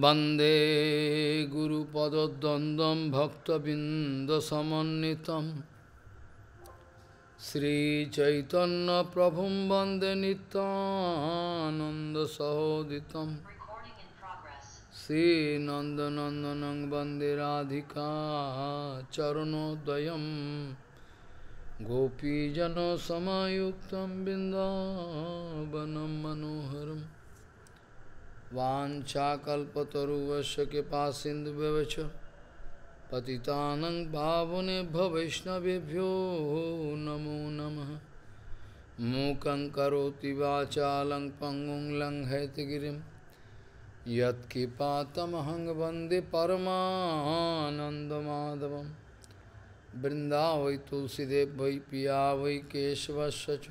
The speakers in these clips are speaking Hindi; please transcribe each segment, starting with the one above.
वंदे भक्तबिंदसमित गुरुपदद्वन्द्वं प्रभु वंदे वन्दे नितानन्दसहोदितं श्रीनन्दनन्दनं वन्दे राधिका गोपीजन सामुक्त बिन्दावनं मनोहर वाचाकुवश कृपा सिन्धुभ्यवच पति पावने वैष्णवभ्यो नमो नम मूक पंगु वाचालं पङ्गुं वंदे परमाधव वन्दे वै तुलसीदेव वै पिया वै केशवश्च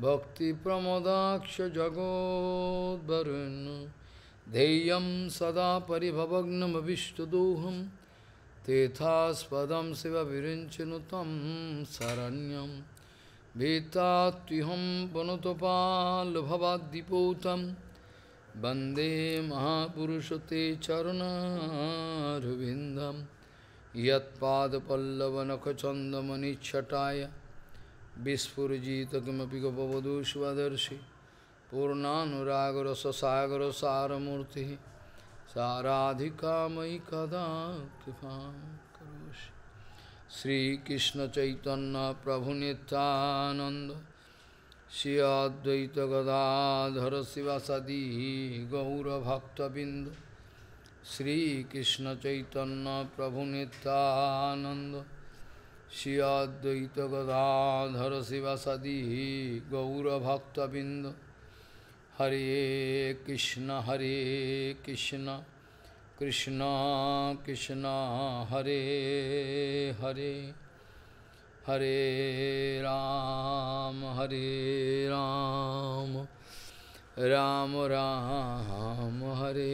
भक्तिप्रमोदाक्ष जगोद्वरुन् ध्येयं सदा परिभवग्नमभिष्टदोहं तेथास्पदं शिवविरिञ्चनु तं शरण्यं भीतात्युहं पुनतपाल्भवाद्दिपूतं वन्दे महापुरुष ते चरुणारुविन्दं यत्पादपल्लवनखचन्दमनिच्छटाय विस्फुजित किमपि गोपवधू स्वदर्शी पूर्णानुरागरससागर सारमूर्ति साराधिका मयि कदा कृपा करोषि श्रीकृष्णचैतन्यप्रभुनितानन्द श्री अद्वैत गदाधर शिवासदी गौरभक्तबिंद श्रीकृष्णचैतन्यप्रभुनितानन्द श्री अद्वैत गदाधर सदी गौरभक्तबिंद हरे कृष्ण हरे कृष्ण कृष्ण कृष्ण हरे हरे हरे राम हरे राम राम राम हरे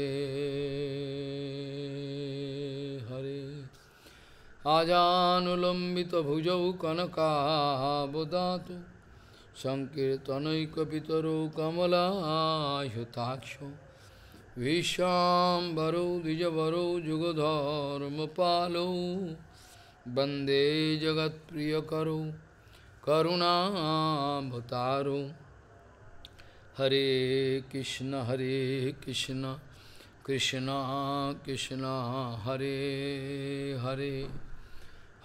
আজানুলম্বিত ভুজৌ কনকাবদাত সংকীর্তনৈকিতর কমলাহুতাক্ষ বিশ্বাম্বরৌ দ্বিজবরৌ যুগধর্ম পালৌ বন্দে জগৎপ্রিয় করৌ করুণাভতারৌ হরে কৃষ্ণ হরে কৃষ্ণ कृष्णा कृष्णा हरे हरे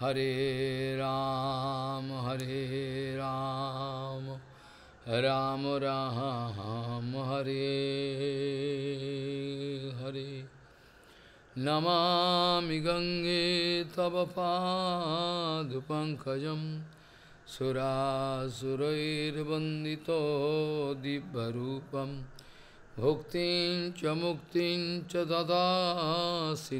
हरे राम हरे राम राम राम हरे हरे नमामि गंगे तव पादुपङ्कजं सुरासुरैर्वन्दितो दिव्यरूपं भुक्तिं च मुक्तिं च ददासि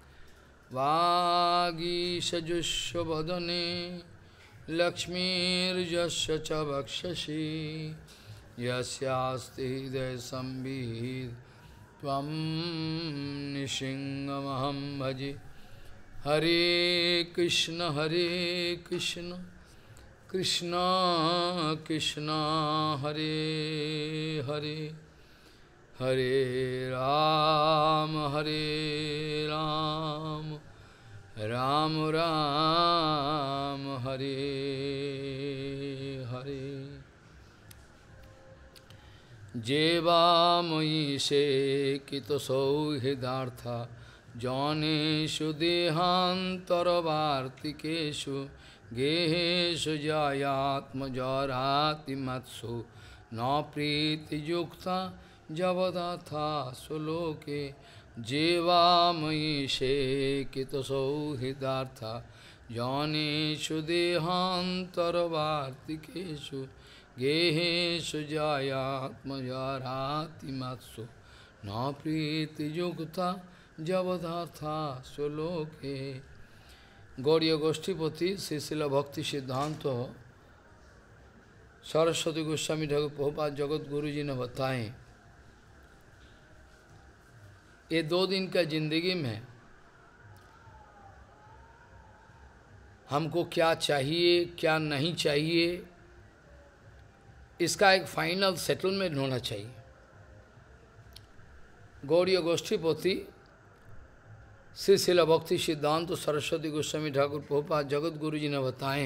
वागीशजुष्वदने लक्ष्मीर्जस्य च वक्षसि यस्यास्ति हृदय संविद त्वं भजे हरे कृष्ण हरे कृष्ण कृष्ण कृष्ण हरे हरे Hare Ram, Hare Ram, Ram Ram, Hare Hare. Jevamoyi se kito sauhidartha joneshu dehantarvartikeshu गेहेषु जयात्मजरातिमत्सु न प्रीतियुक्ता जवदथासुलोके जीवामयि शेकितसौहृदार्था जनेषु देहान्तरवार्तिकेषु गेहेषु जायात्मजारातिमात्सु न प्रीतियुक्ता जवदार्था सुलोके গৌরীয় গোষ্ঠীপতি শ্রীশিল ভক্তি সিদ্ধান্ত সরস্বতী গোস্বামী ঠাকুর প্রভুপাত জগৎগুরুজি ने बताएं ये दो दिन का जिंदगी में हमको क्या चाहिए क्या नहीं चाहिए इसका एक फाइनल सेटलमेंट होना चाहिए गौरी गोष्ठीपोथी श्री शिला भक्ति सिद्धांत तो सरस्वती गोस्वामी ठाकुर पोपा जगत गुरु जी ने बताए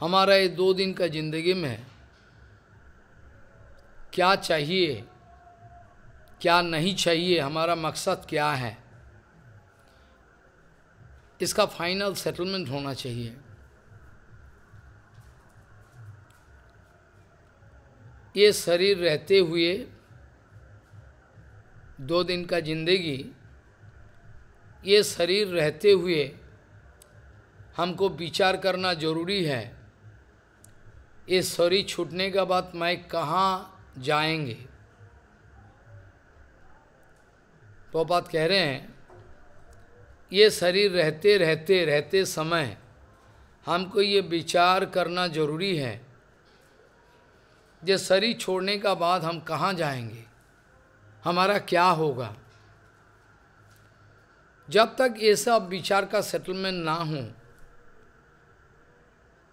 हमारा ये दो दिन का जिंदगी में क्या चाहिए क्या नहीं चाहिए हमारा मकसद क्या है इसका फाइनल सेटलमेंट होना चाहिए ये शरीर रहते हुए दो दिन का जिंदगी ये शरीर रहते हुए हमको विचार करना जरूरी है ये शरीर छूटने के बाद मैं कहाँ जाएंगे पोपात कह रहे हैं ये शरीर रहते रहते रहते समय हमको ये विचार करना जरूरी है जो शरीर छोड़ने का बाद हम कहाँ जाएंगे हमारा क्या होगा जब तक ये सब विचार का सेटलमेंट ना हो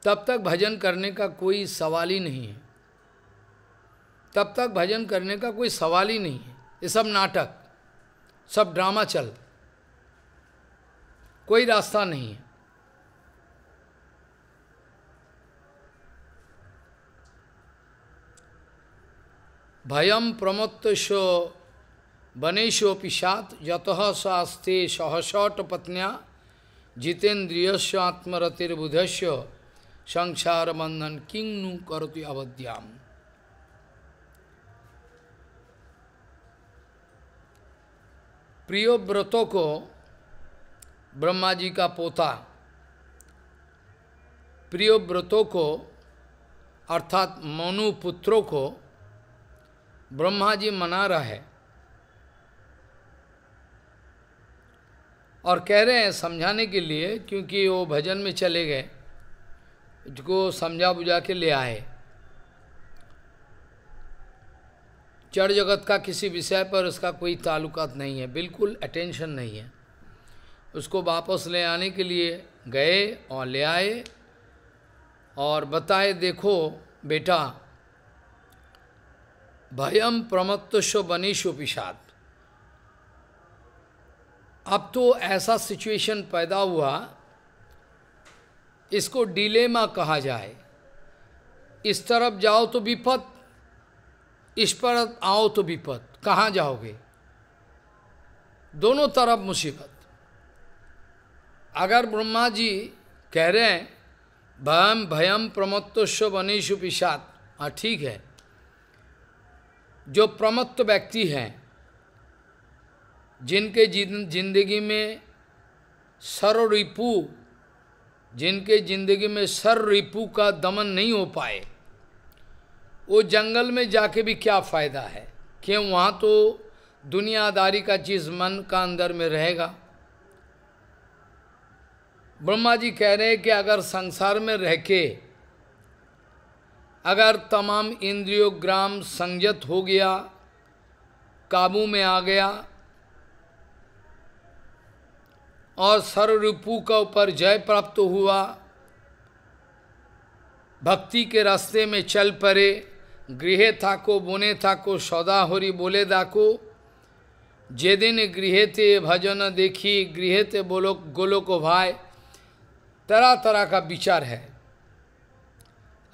तब तक भजन करने का कोई सवाल ही नहीं है तब तक भजन करने का कोई सवाल ही नहीं है ये सब नाटक सब ड्रामा चल कोई रास्ता नहीं है भयम प्रमत्तशो बनेशो पिशात यत सास्ते सहसौट पत्निया जितेन्द्रियस्व आत्मरतिर्बुधस्व संसार बंधन किंग नु करती अवध्याम प्रियोव्रतों को ब्रह्मा जी का पोता प्रियोव्रतों को अर्थात मनु पुत्रों को ब्रह्मा जी मना रहा है और कह रहे हैं समझाने के लिए क्योंकि वो भजन में चले गए जिसको समझा बुझा के ले आए चढ़ जगत का किसी विषय पर उसका कोई ताल्लुकात नहीं है बिल्कुल अटेंशन नहीं है उसको वापस ले आने के लिए गए और ले आए और बताए देखो बेटा भयम प्रमत्तस्व बनीशो पिशाद अब तो ऐसा सिचुएशन पैदा हुआ इसको डिलेमा कहा जाए इस तरफ जाओ तो विपद इस पर आओ तो विपद कहाँ जाओगे दोनों तरफ मुसीबत अगर ब्रह्मा जी कह रहे हैं भयम भयम प्रमत्तस्व बनीषु पिशात हाँ ठीक है जो प्रमत्त व्यक्ति हैं जिनके जिंदगी में सर रिपु जिनके जिंदगी में सर रिपू का दमन नहीं हो पाए वो जंगल में जाके भी क्या फ़ायदा है क्यों वहाँ तो दुनियादारी का चीज़ मन का अंदर में रहेगा ब्रह्मा जी कह रहे हैं कि अगर संसार में रह के अगर तमाम इंद्रियों ग्राम संयत हो गया काबू में आ गया और सर्वरूपू का ऊपर जय प्राप्त हुआ भक्ति के रास्ते में चल पड़े গৃহে থাকো বনে থাকো সদা হরি বলে ডাকো যেদিন গৃহেতে भजन देखी গৃহেতে बोलो गोलो को भाई तरह तरह का विचार है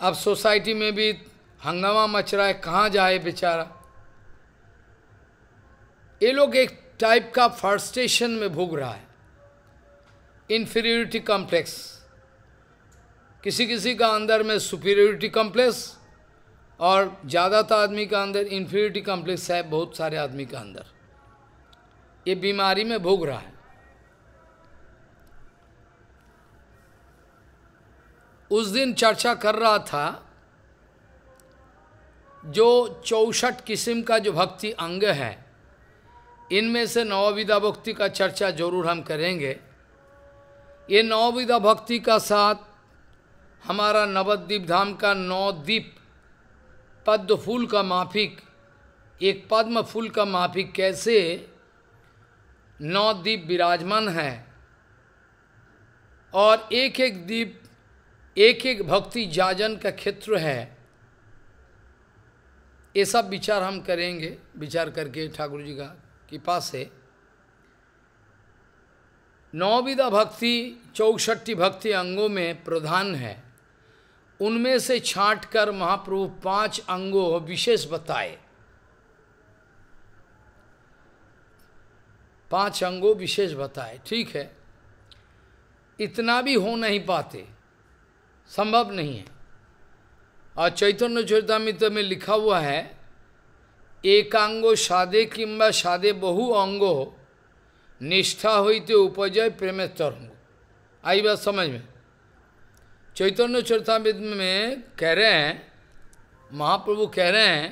अब सोसाइटी में भी हंगामा मच रहा है कहाँ जाए बेचारा ये लोग एक टाइप का फर्स्टेशन में भोग रहा है इन्फीरियोरिटी कॉम्प्लेक्स किसी किसी का अंदर में सुपीरियोरिटी कॉम्प्लेक्स और ज़्यादातर आदमी का अंदर इन्फीरिटी कॉम्प्लेक्स है बहुत सारे आदमी का अंदर ये बीमारी में भोग रहा है उस दिन चर्चा कर रहा था जो चौसठ किस्म का जो भक्ति अंग है इनमें से नवविधा भक्ति का चर्चा जरूर हम करेंगे ये नवविधा भक्ति का साथ हमारा नवद्वीप धाम का नौ द्वीप पद्म फूल का माफिक एक पद्म फूल का माफिक कैसे नौ दीप विराजमान है और एक एक दीप एक एक भक्ति जाजन का क्षेत्र है ये सब विचार हम करेंगे विचार करके ठाकुर जी का कृपा से नौविदा भक्ति चौसठी भक्ति अंगों में प्रधान है उनमें से छांटकर महाप्रभु पांच अंगों विशेष बताए पांच अंगों विशेष बताए ठीक है इतना भी हो नहीं पाते संभव नहीं है और चैतन्य मित्र में लिखा हुआ है एकांगो सादे किंबा सादे बहु अंगो निष्ठा होते उपजय प्रेमेतर अंग आई बात समझ में चैतन्य चरतामृत में कह रहे हैं महाप्रभु कह रहे हैं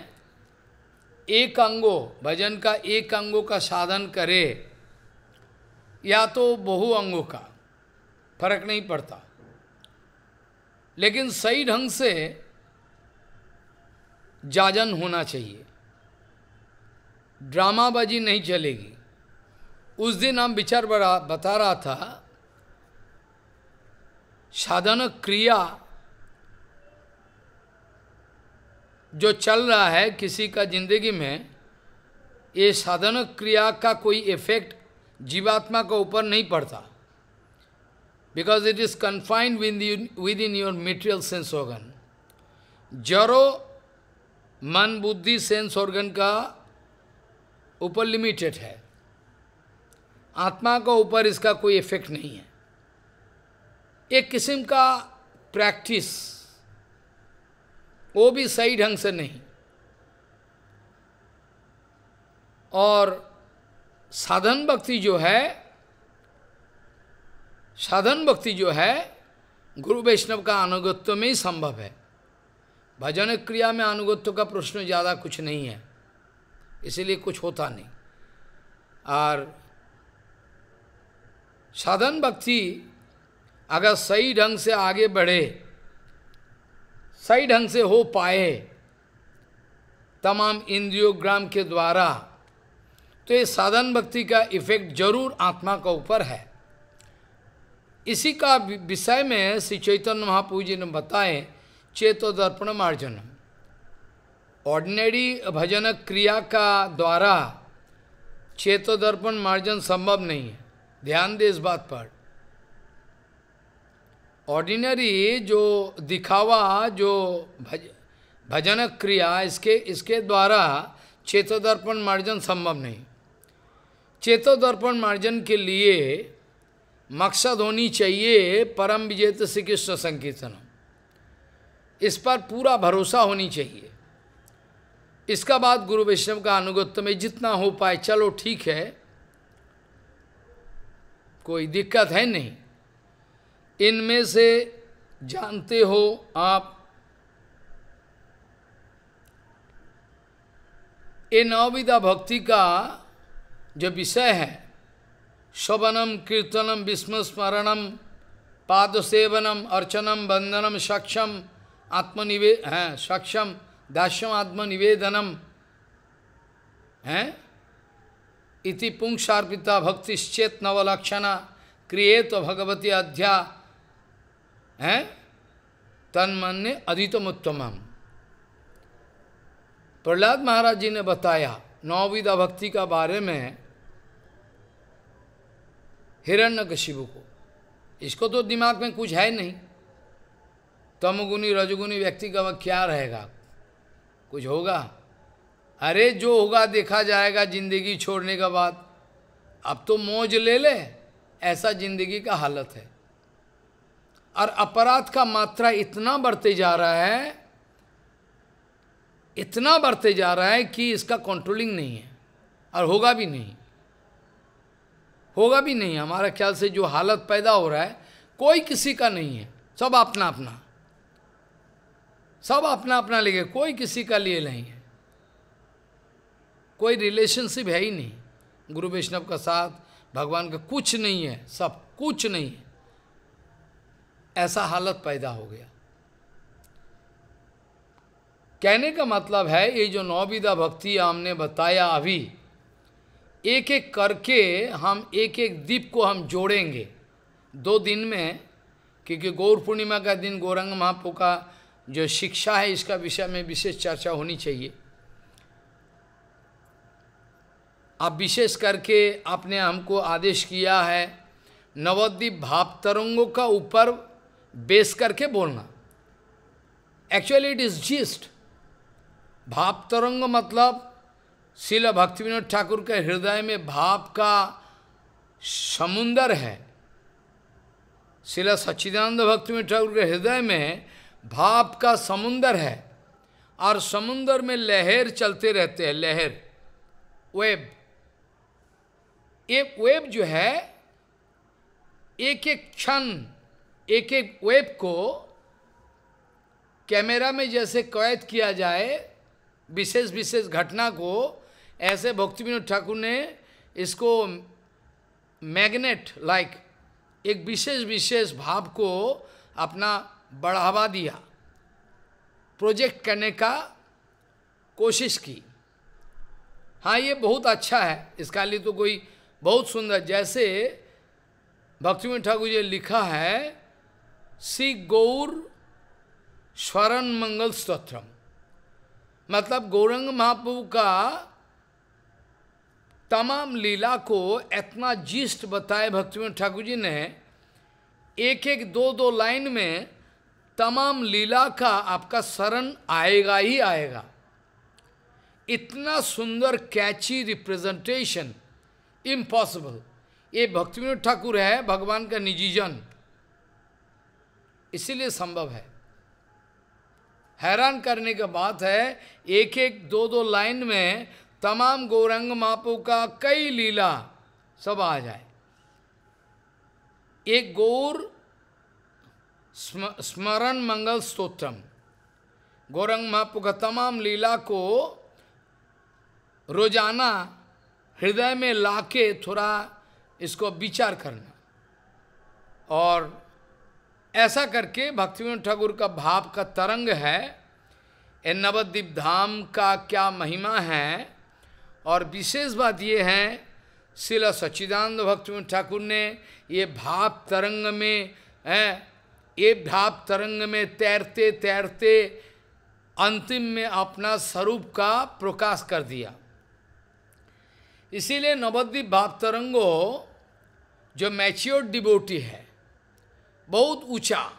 एक अंगो भजन का एक अंगों का साधन करे या तो बहु अंगों का फर्क नहीं पड़ता लेकिन सही ढंग से जाजन होना चाहिए ड्रामाबाजी नहीं चलेगी उस दिन हम विचार बड़ा बता रहा था साधन क्रिया जो चल रहा है किसी का जिंदगी में ये साधन क्रिया का कोई इफेक्ट जीवात्मा के ऊपर नहीं पड़ता because it is confined within your material sense organ जरो मन बुद्धि सेंस ऑर्गन का ऊपर लिमिटेड है आत्मा का ऊपर इसका कोई इफेक्ट नहीं है एक किस्म का प्रैक्टिस वो भी सही ढंग से नहीं और साधन भक्ति जो है साधन भक्ति जो है गुरु वैष्णव का अनुगत्व में ही संभव है भजन क्रिया में अनुगत्व का प्रश्न ज़्यादा कुछ नहीं है इसलिए कुछ होता नहीं और साधन भक्ति अगर सही ढंग से आगे बढ़े सही ढंग से हो पाए तमाम इंद्रियोग्राम के द्वारा तो ये साधन भक्ति का इफेक्ट जरूर आत्मा का ऊपर है इसी का विषय में श्री चैतन्य महाप्रभु जी ने बताए चेतो दर्पण मार्जन ऑर्डिनरी भजन क्रिया का द्वारा चेतो दर्पण मार्जन संभव नहीं है ध्यान दे इस बात पर ऑर्डिनरी जो दिखावा जो भज भजन क्रिया इसके इसके द्वारा चेतोदर्पण मार्जन संभव नहीं चेतोदर्पण मार्जन के लिए मकसद होनी चाहिए परम विजेत श्री कृष्ण संकीर्तन इस पर पूरा भरोसा होनी चाहिए इसका बाद गुरु वैष्णव का अनुगत्य में जितना हो पाए चलो ठीक है कोई दिक्कत है नहीं इनमें से जानते हो आप ये नौविदा भक्ति का जो विषय है शवनम कीर्तनम विस्मस्मरणम पाद सेवनम अर्चनम बंदनम सक्षम आत्मनिवे हैं सक्षम दास्यम आत्मनिवेदनम हैं इति पुंसार्पिता भक्तिश्चेत नवलक्षणा क्रिएत भगवती अध्या है ने अधितम उत्तम प्रहलाद महाराज जी ने बताया नौविदा भक्ति का बारे में हिरण्य हिरण्यकशिपु को इसको तो दिमाग में कुछ है नहीं तमगुनी रजगुनी व्यक्ति का क्या रहेगा कुछ होगा अरे जो होगा देखा जाएगा जिंदगी छोड़ने के बाद अब तो मौज ले ले ऐसा जिंदगी का हालत है और अपराध का मात्रा इतना बढ़ते जा रहा है इतना बढ़ते जा रहा है कि इसका कंट्रोलिंग नहीं है और होगा भी नहीं होगा भी नहीं हमारा ख्याल से जो हालत पैदा हो रहा है कोई किसी का नहीं है सब अपना अपना सब अपना अपना लेके कोई किसी का लिए नहीं है कोई रिलेशनशिप है ही नहीं गुरु वैष्णव का साथ भगवान का कुछ नहीं है सब कुछ नहीं है ऐसा हालत पैदा हो गया कहने का मतलब है ये जो नौविदा भक्ति हमने बताया अभी एक एक करके हम एक एक दीप को हम जोड़ेंगे दो दिन में क्योंकि गौर पूर्णिमा का दिन गौरंग महापो का जो शिक्षा है इसका विषय में विशेष चर्चा होनी चाहिए आप विशेष करके आपने हमको आदेश किया है नवद्वीप भाप तरंगों का ऊपर बेस करके बोलना एक्चुअली इट इज जिस्ट भाव तरंग मतलब शिल भक्ति विनोद ठाकुर के हृदय में भाव का समुंदर है शिला सच्चिदानंद भक्ति विनोद ठाकुर के हृदय में भाव का समुंदर है और समुंदर में लहर चलते रहते हैं लहर वेब एक वेब जो है एक एक क्षण एक एक वेब को कैमरा में जैसे कैद किया जाए विशेष विशेष घटना को ऐसे भक्ति विनोद ठाकुर ने इसको मैग्नेट लाइक एक विशेष विशेष भाव को अपना बढ़ावा दिया प्रोजेक्ट करने का कोशिश की हाँ ये बहुत अच्छा है इसका लिए तो कोई बहुत सुंदर जैसे भक्ति विनोद ठाकुर जी लिखा है श्री गौर स्वरण मंगल स्त्रोत्रम मतलब गौरंग महाप्रभु का तमाम लीला को इतना जिस्ट बताए भक्तिमन ठाकुर जी ने एक एक दो दो लाइन में तमाम लीला का आपका शरण आएगा ही आएगा इतना सुंदर कैची रिप्रेजेंटेशन इम्पॉसिबल ये भक्तिविनोद ठाकुर है भगवान का निजी जन इसीलिए संभव है हैरान करने का बात है एक एक दो दो लाइन में तमाम गौरंग मापो का कई लीला सब आ जाए एक गौर स्मरण मंगल स्तोत्रम गौरंग मापो का तमाम लीला को रोजाना हृदय में लाके थोड़ा इसको विचार करना और ऐसा करके भक्तिविनोद ठाकुर का भाव का तरंग है नवद्वीप धाम का क्या महिमा है और विशेष बात ये है शिला सच्चिदानंद भक्तिविनोद ठाकुर ने ये भाव तरंग में है ये भाव तरंग में तैरते तैरते अंतिम में अपना स्वरूप का प्रकाश कर दिया इसीलिए नवद्वीप भाव तरंगो जो मैच्योर डिबोटी है बहुत ऊंचा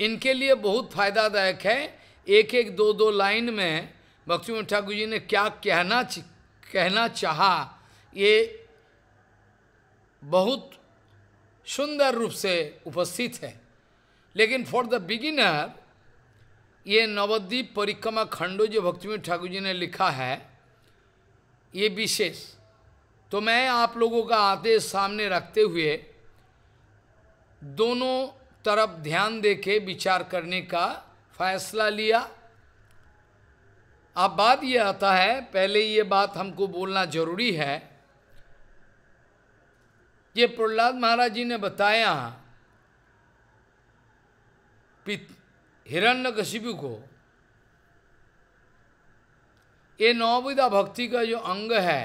इनके लिए बहुत फायदादायक है एक एक दो दो लाइन में भक्ति ठाकुर जी ने क्या कहना कहना चाहा ये बहुत सुंदर रूप से उपस्थित है लेकिन फॉर द बिगिनर ये नवद्वीप परिक्रमा खंडो जो भक्तिवीर ठाकुर जी ने लिखा है ये विशेष तो मैं आप लोगों का आते सामने रखते हुए दोनों तरफ ध्यान देके विचार करने का फैसला लिया अब बात यह आता है पहले ये बात हमको बोलना जरूरी है ये प्रहलाद महाराज जी ने बताया हिरण्य हिरण्यकशिपु को ये नौविदा भक्ति का जो अंग है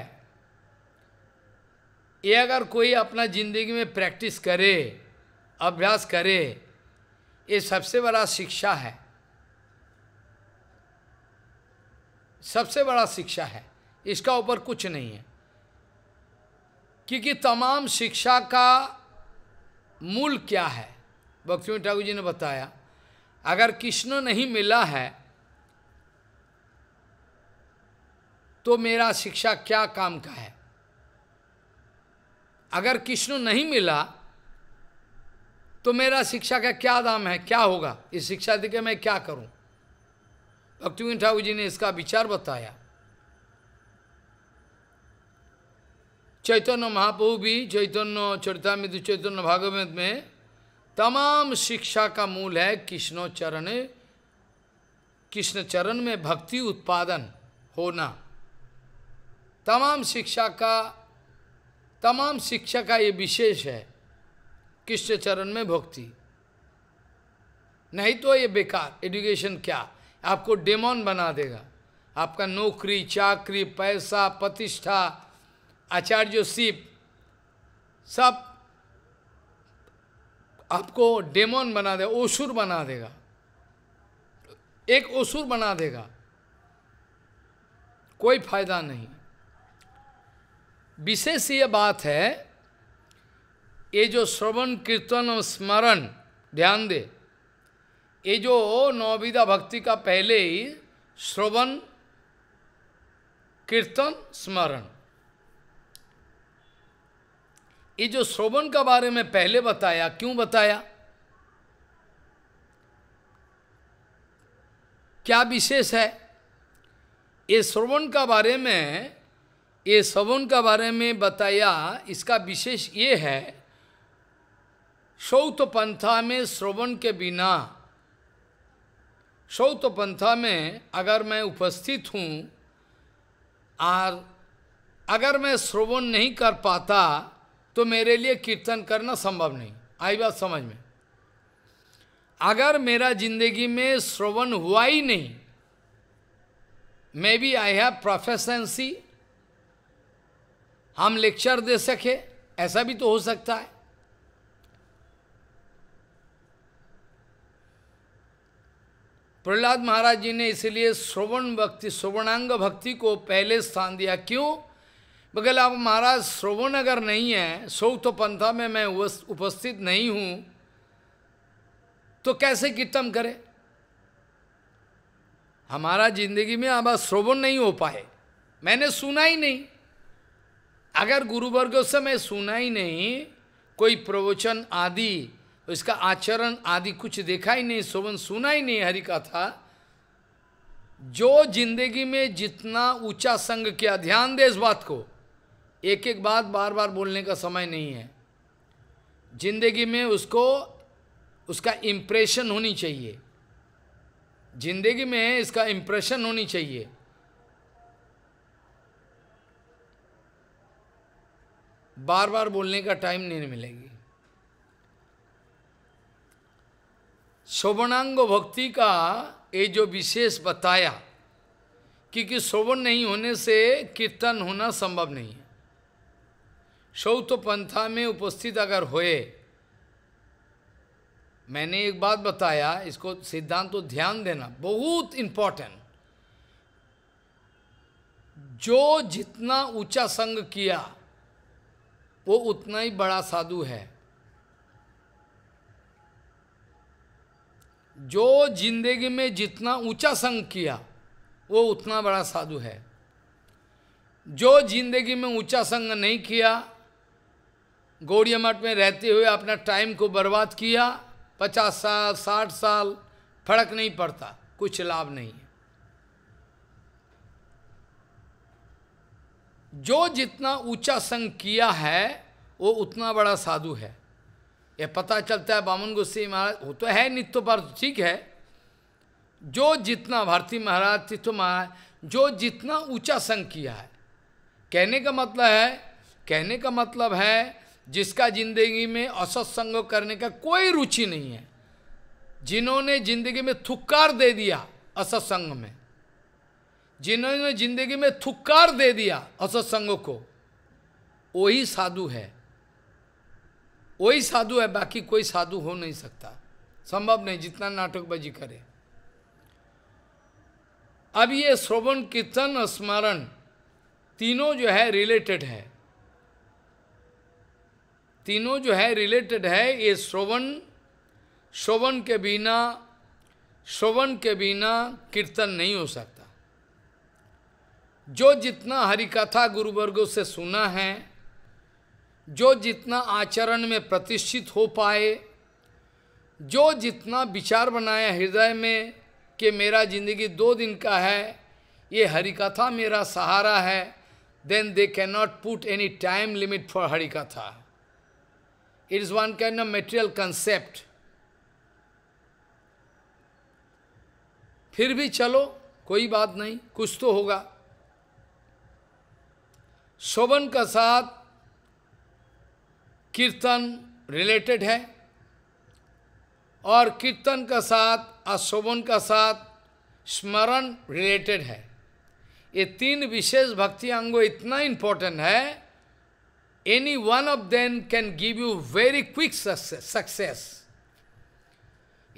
ये अगर कोई अपना जिंदगी में प्रैक्टिस करे अभ्यास करे ये सबसे बड़ा शिक्षा है सबसे बड़ा शिक्षा है इसका ऊपर कुछ नहीं है क्योंकि तमाम शिक्षा का मूल क्या है भक्ति ठाकुर जी ने बताया अगर कृष्ण नहीं मिला है तो मेरा शिक्षा क्या काम का है अगर कृष्ण नहीं मिला तो मेरा शिक्षा का क्या दाम है क्या होगा इस शिक्षा देकर मैं क्या करूं भक्ति ठाकुर जी ने इसका विचार बताया चैतन्य महाप्रभु भी चैतन्य में चैतन्य भागवत में तमाम शिक्षा का मूल है कृष्ण चरण कृष्ण चरण में भक्ति उत्पादन होना तमाम शिक्षा का तमाम शिक्षा का ये विशेष है किसके चरण में भक्ति नहीं तो ये बेकार एडुकेशन क्या आपको डेमोन बना देगा आपका नौकरी चाकरी पैसा प्रतिष्ठा आचार्य सिप सब आपको डेमोन बना देगा ओसुर बना देगा एक ओसुर बना देगा कोई फायदा नहीं विशेष ये बात है ये जो श्रवण कीर्तन और स्मरण ध्यान दे ये जो नौविदा भक्ति का पहले ही श्रवण कीर्तन स्मरण ये जो श्रवण का बारे में पहले बताया क्यों बताया क्या विशेष है ये श्रवण का बारे में ये श्रवण का बारे में बताया इसका विशेष ये है शौत पंथा में श्रवण के बिना शौत पंथा में अगर मैं उपस्थित हूँ और अगर मैं श्रवण नहीं कर पाता तो मेरे लिए कीर्तन करना संभव नहीं आई बात समझ में अगर मेरा जिंदगी में श्रवण हुआ ही नहीं maybe I have proficiency हम लेक्चर दे सके ऐसा भी तो हो सकता है प्रहलाद महाराज जी ने इसलिए श्रवण भक्ति श्रवणांग भक्ति को पहले स्थान दिया क्यों बगल आप महाराज श्रवण अगर नहीं है सौत तो पंथा में मैं उपस्थित नहीं हूँ तो कैसे कीर्तन करें हमारा जिंदगी में अब श्रवण नहीं हो पाए मैंने सुना ही नहीं अगर गुरुवर्गों से मैं सुना ही नहीं कोई प्रवचन आदि इसका आचरण आदि कुछ देखा ही नहीं सोवन सुना ही नहीं हरि कथा जो जिंदगी में जितना ऊंचा संग किया ध्यान दे इस बात को एक एक बात बार बार बोलने का समय नहीं है जिंदगी में उसको उसका इम्प्रेशन होनी चाहिए जिंदगी में इसका इम्प्रेशन होनी चाहिए बार बार बोलने का टाइम नहीं मिलेगी श्रवणांग भक्ति का ये जो विशेष बताया क्योंकि श्रवण नहीं होने से कीर्तन होना संभव नहीं है तो पंथा में उपस्थित अगर होए मैंने एक बात बताया इसको सिद्धांत तो ध्यान देना बहुत इंपॉर्टेंट जो जितना ऊंचा संग किया वो उतना ही बड़ा साधु है जो जिंदगी में जितना ऊंचा संग किया वो उतना बड़ा साधु है जो जिंदगी में ऊंचा संग नहीं किया गौड़िया मठ में रहते हुए अपना टाइम को बर्बाद किया पचास साल साठ साल फर्क नहीं पड़ता कुछ लाभ नहीं है जो जितना ऊंचा संग किया है वो उतना बड़ा साधु है ये पता चलता है बामन गुस्सी महाराज वो तो है नित्य तो पर ठीक है जो जितना भारती महाराज तीर्थ तो महाराज जो जितना ऊंचा संग किया है कहने का मतलब है कहने का मतलब है जिसका जिंदगी में असत्संग करने का कोई रुचि नहीं है जिन्होंने जिंदगी में थुक्कार दे दिया असत्संग में जिन्होंने जिंदगी में थुक्कार दे दिया असत्संग को वही साधु है वही साधु है बाकी कोई साधु हो नहीं सकता संभव नहीं जितना नाटकबाजी करे अब ये श्रवण कीर्तन और स्मरण तीनों जो है रिलेटेड है तीनों जो है रिलेटेड है ये श्रवण श्रवण के बिना श्रवण के बिना कीर्तन नहीं हो सकता जो जितना हरिकथा गुरुवर्गों से सुना है जो जितना आचरण में प्रतिष्ठित हो पाए जो जितना विचार बनाया हृदय में कि मेरा जिंदगी दो दिन का है ये हरिकथा मेरा सहारा है then they can not put any time limit for Harikatha. It is one can of material concept फिर भी चलो कोई बात नहीं कुछ तो होगा शोभन का साथ कीर्तन रिलेटेड है और कीर्तन का साथ अशोभन का साथ स्मरण रिलेटेड है ये तीन विशेष भक्ति अंगों इतना इम्पोर्टेंट है any one of them can give you very quick success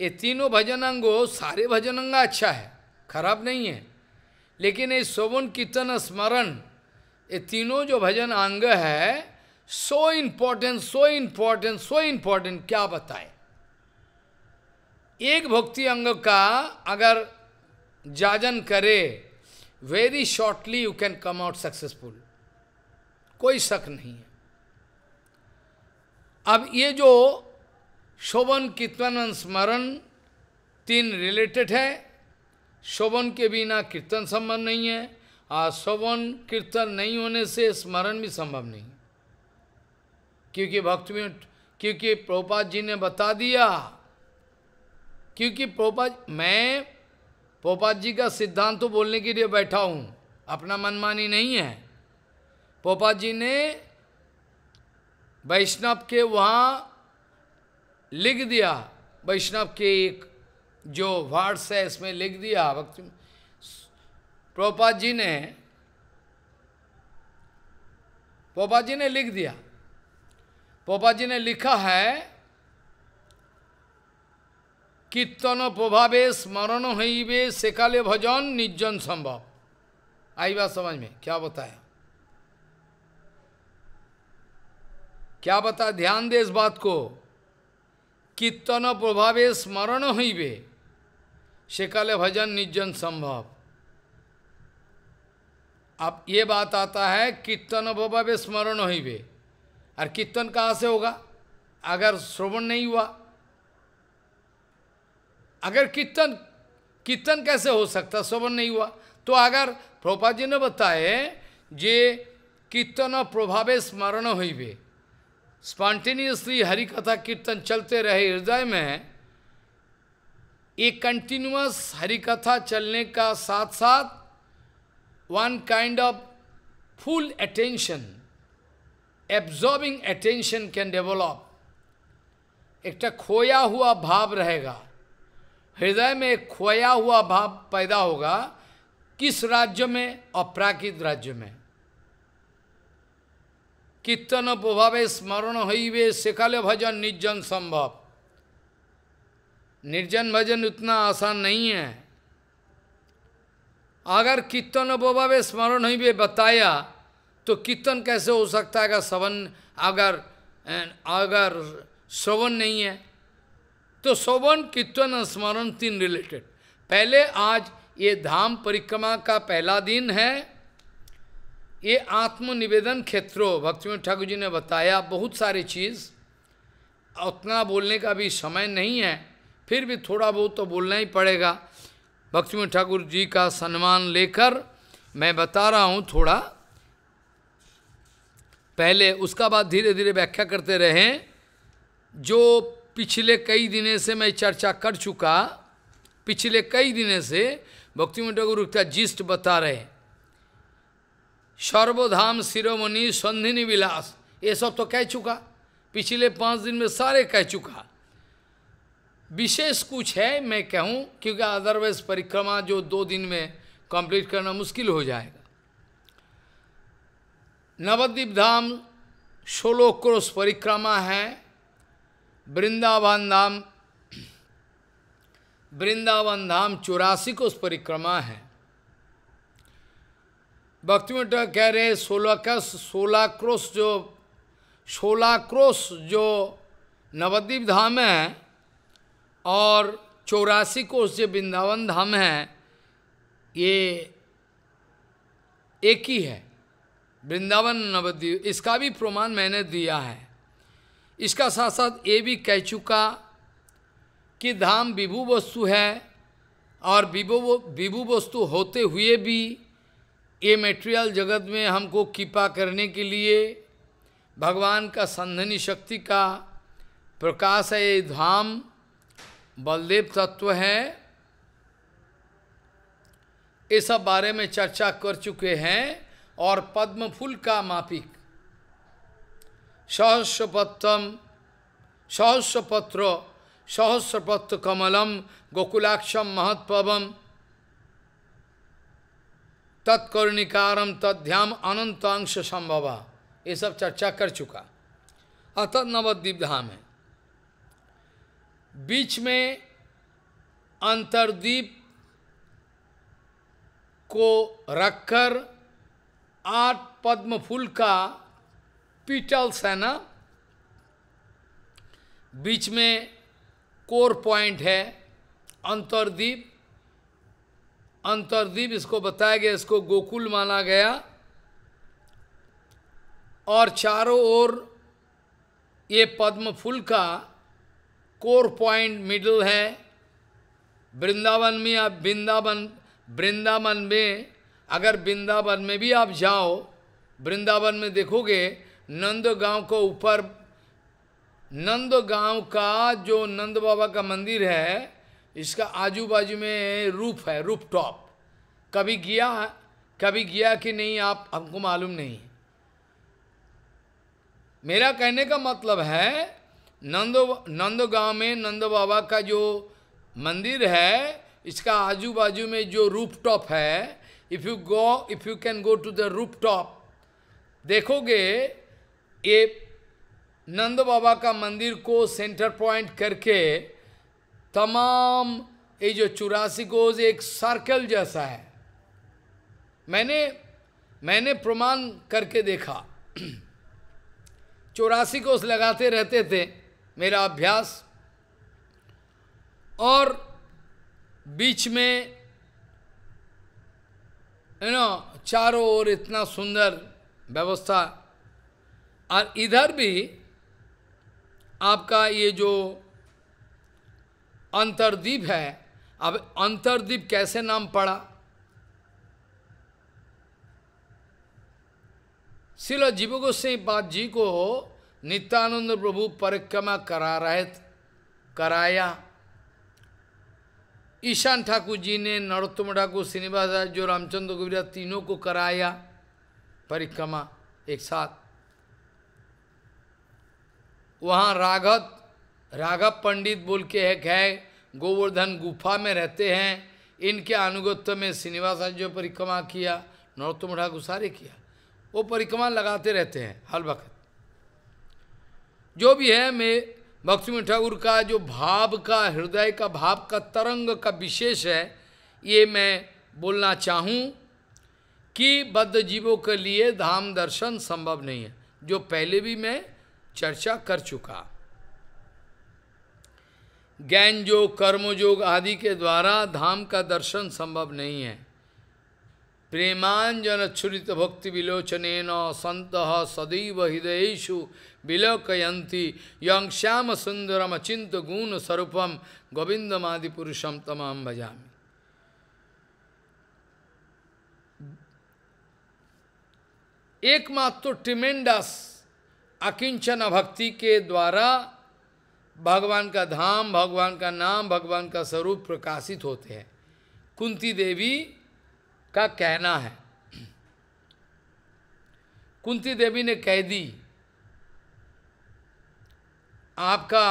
ये तीनों भजन अंगों सारे भजन अंग अच्छा है खराब नहीं है लेकिन ये शोभन कीर्तन स्मरण ये तीनों जो भजन अंग है so important so important so important क्या बताए एक भक्ति अंग का अगर जाजन करे very shortly you can come out successful कोई शक नहीं है अब ये जो शोभन कीर्तन स्मरण तीन रिलेटेड है शोभन के बिना कीर्तन संभव नहीं है और शोभन कीर्तन नहीं होने से स्मरण भी संभव नहीं क्योंकि भक्त में क्योंकि प्रभुपाद जी ने बता दिया क्योंकि प्रभुपाद मैं पोपा जी का सिद्धांत तो बोलने के लिए बैठा हूँ अपना मनमानी नहीं है पोपा जी ने वैष्णव के वहाँ लिख दिया वैष्णव के एक जो वार्ड्स है इसमें लिख दिया भक्त प्रोपा जी ने पोपा जी ने लिख दिया पोपा जी ने लिखा है কীর্তন প্রভাবে স্মরণ से সেকালে भजन निर्जन संभव आई बात समझ में क्या बताए क्या बता ध्यान दे इस बात को कीर्तन प्रभावे स्मरण हईबे शेकाले भजन निर्जन संभव अब ये बात आता है कीर्तन प्रभावे स्मरण हईबे और कीर्तन कहाँ से होगा अगर श्रवण नहीं हुआ अगर कीर्तन कीर्तन कैसे हो सकता श्रवण नहीं हुआ तो अगर प्रभुपा जी ने बताए जे कीर्तन प्रभावे स्मरण हुई स्पॉन्टेनियसली हरि कथा कीर्तन चलते रहे हृदय में एक कंटिन्यूस हरि कथा चलने का साथ साथ one kind of full attention absorbing attention can develop एक खोया हुआ भाव रहेगा हृदय में एक खोया हुआ भाव पैदा होगा किस राज्य में अपराकित राज्य में कीर्तन प्रभावे स्मरण हईवे सेकाले भजन निर्जन संभव निर्जन भजन उतना आसान नहीं है अगर कीर्तन प्रभावे स्मरण हईवे बताया तो कीर्तन कैसे हो सकता है अगर सवन अगर अं, अगर श्रवण नहीं है तो श्रवण कीर्तन और स्मरण तीन रिलेटेड पहले आज ये धाम परिक्रमा का पहला दिन है ये आत्मनिवेदन क्षेत्रों भक्तिमय ठाकुर जी ने बताया बहुत सारी चीज़ उतना बोलने का भी समय नहीं है फिर भी थोड़ा बहुत तो बोलना ही पड़ेगा भक्तिमय ठाकुर जी का सम्मान लेकर मैं बता रहा हूँ थोड़ा पहले उसका बाद धीरे धीरे व्याख्या करते रहे जो पिछले कई दिने से मैं चर्चा कर चुका पिछले कई दिने से भक्ति में गुरु का जिस्ट बता रहे सर्वधाम शिरोमणि संधिनी विलास ये सब तो कह चुका पिछले पाँच दिन में सारे कह चुका विशेष कुछ है मैं कहूँ क्योंकि अदरवाइज परिक्रमा जो दो दिन में कंप्लीट करना मुश्किल हो जाएगा नवद्वीप धाम सोलो क्रोश परिक्रमा है वृंदावन धाम वृंदावन धाम चौरासी कोष परिक्रमा है भक्ति में कह रहे सोलह का सोलह क्रोश जो सोलह क्रोश जो नवद्वीप धाम है और चौरासी कोष जो वृंदावन धाम है ये एक ही है वृंदावन नवद्वीप इसका भी प्रमाण मैंने दिया है इसका साथ साथ ये भी कह चुका कि धाम विभू वस्तु है और विभू विभू वस्तु होते हुए भी ये मेटेरियल जगत में हमको कृपा करने के लिए भगवान का संधनी शक्ति का प्रकाश है ये धाम बलदेव तत्व है ये सब बारे में चर्चा कर चुके हैं और पद्म फूल का मापिक सहस्रपत्तम सहस्रपत्र सहस्रपत्र कमलम गोकुलाक्षम महत्पवम तत्कर्णिकारम तद्याम अंश संभव ये सब चर्चा कर चुका अत नवद्वीप धाम है बीच में अंतर्द्वीप को रखकर आठ पद्म फूल का पीटल्स है ना बीच में कोर पॉइंट है अंतरदीप अंतरदीप इसको बताया गया इसको गोकुल माना गया और चारों ओर ये पद्म फूल का कोर पॉइंट मिडल है वृंदावन में आप वृंदावन वृंदावन में अगर वृंदावन में भी आप जाओ वृंदावन में देखोगे नंद गांव को ऊपर नंद गांव का जो नंद बाबा का मंदिर है इसका आजू बाजू में रूफ है रूफ टॉप कभी गया कभी गया कि नहीं आप हमको मालूम नहीं मेरा कहने का मतलब है नंदो नंद गांव में नंद बाबा का जो मंदिर है इसका आजू बाजू में जो रूफ टॉप है if you go if you can go to the roof top देखोगे ये नंद बाबा का मंदिर को सेंटर पॉइंट करके तमाम ये जो चौरासी गोज एक सर्कल जैसा है मैंने मैंने प्रमाण करके देखा चौरासी कोस लगाते रहते थे मेरा अभ्यास और बीच में यू नो चारों ओर इतना सुंदर व्यवस्था और इधर भी आपका ये जो अंतरदीप है अब अंतरदीप कैसे नाम पड़ा शिल जीव गोस्वाई पाद जी को नित्यानंद प्रभु परिक्रमा करा रहे कराया ईशान ठाकुर जी ने नरोत्तम ठाकुर श्रीनिवास जो रामचंद्र गोविरा तीनों को कराया परिक्रमा एक साथ वहाँ राघव राघव पंडित बोल के एक है गोवर्धन गुफा में रहते हैं इनके अनुगत्य में जो परिक्रमा किया नरोत्तम ठाकुर सारे किया वो परिक्रमा लगाते रहते हैं हर वक्त जो भी है मैं भक्ति ठाकुर का जो भाव का हृदय का भाव का तरंग का विशेष है ये मैं बोलना चाहूँ कि बद्ध जीवों के लिए धाम दर्शन संभव नहीं है जो पहले भी मैं चर्चा कर चुका ज्ञान योग कर्म योग आदि के द्वारा धाम का दर्शन संभव नहीं है प्रेमांजन छुरित भक्ति विलोचन सत सदैव हृदयु विलोकयती यं श्याम सुंदरम अचिंत गुण स्वरूपम गोविंदमादिपुरुषम तमाम भजा एकमात्र ट्रिमेंडस अकिंचन भक्ति के द्वारा भगवान का धाम भगवान का नाम भगवान का स्वरूप प्रकाशित होते हैं कुंती देवी का कहना है कुंती देवी ने कह दी आपका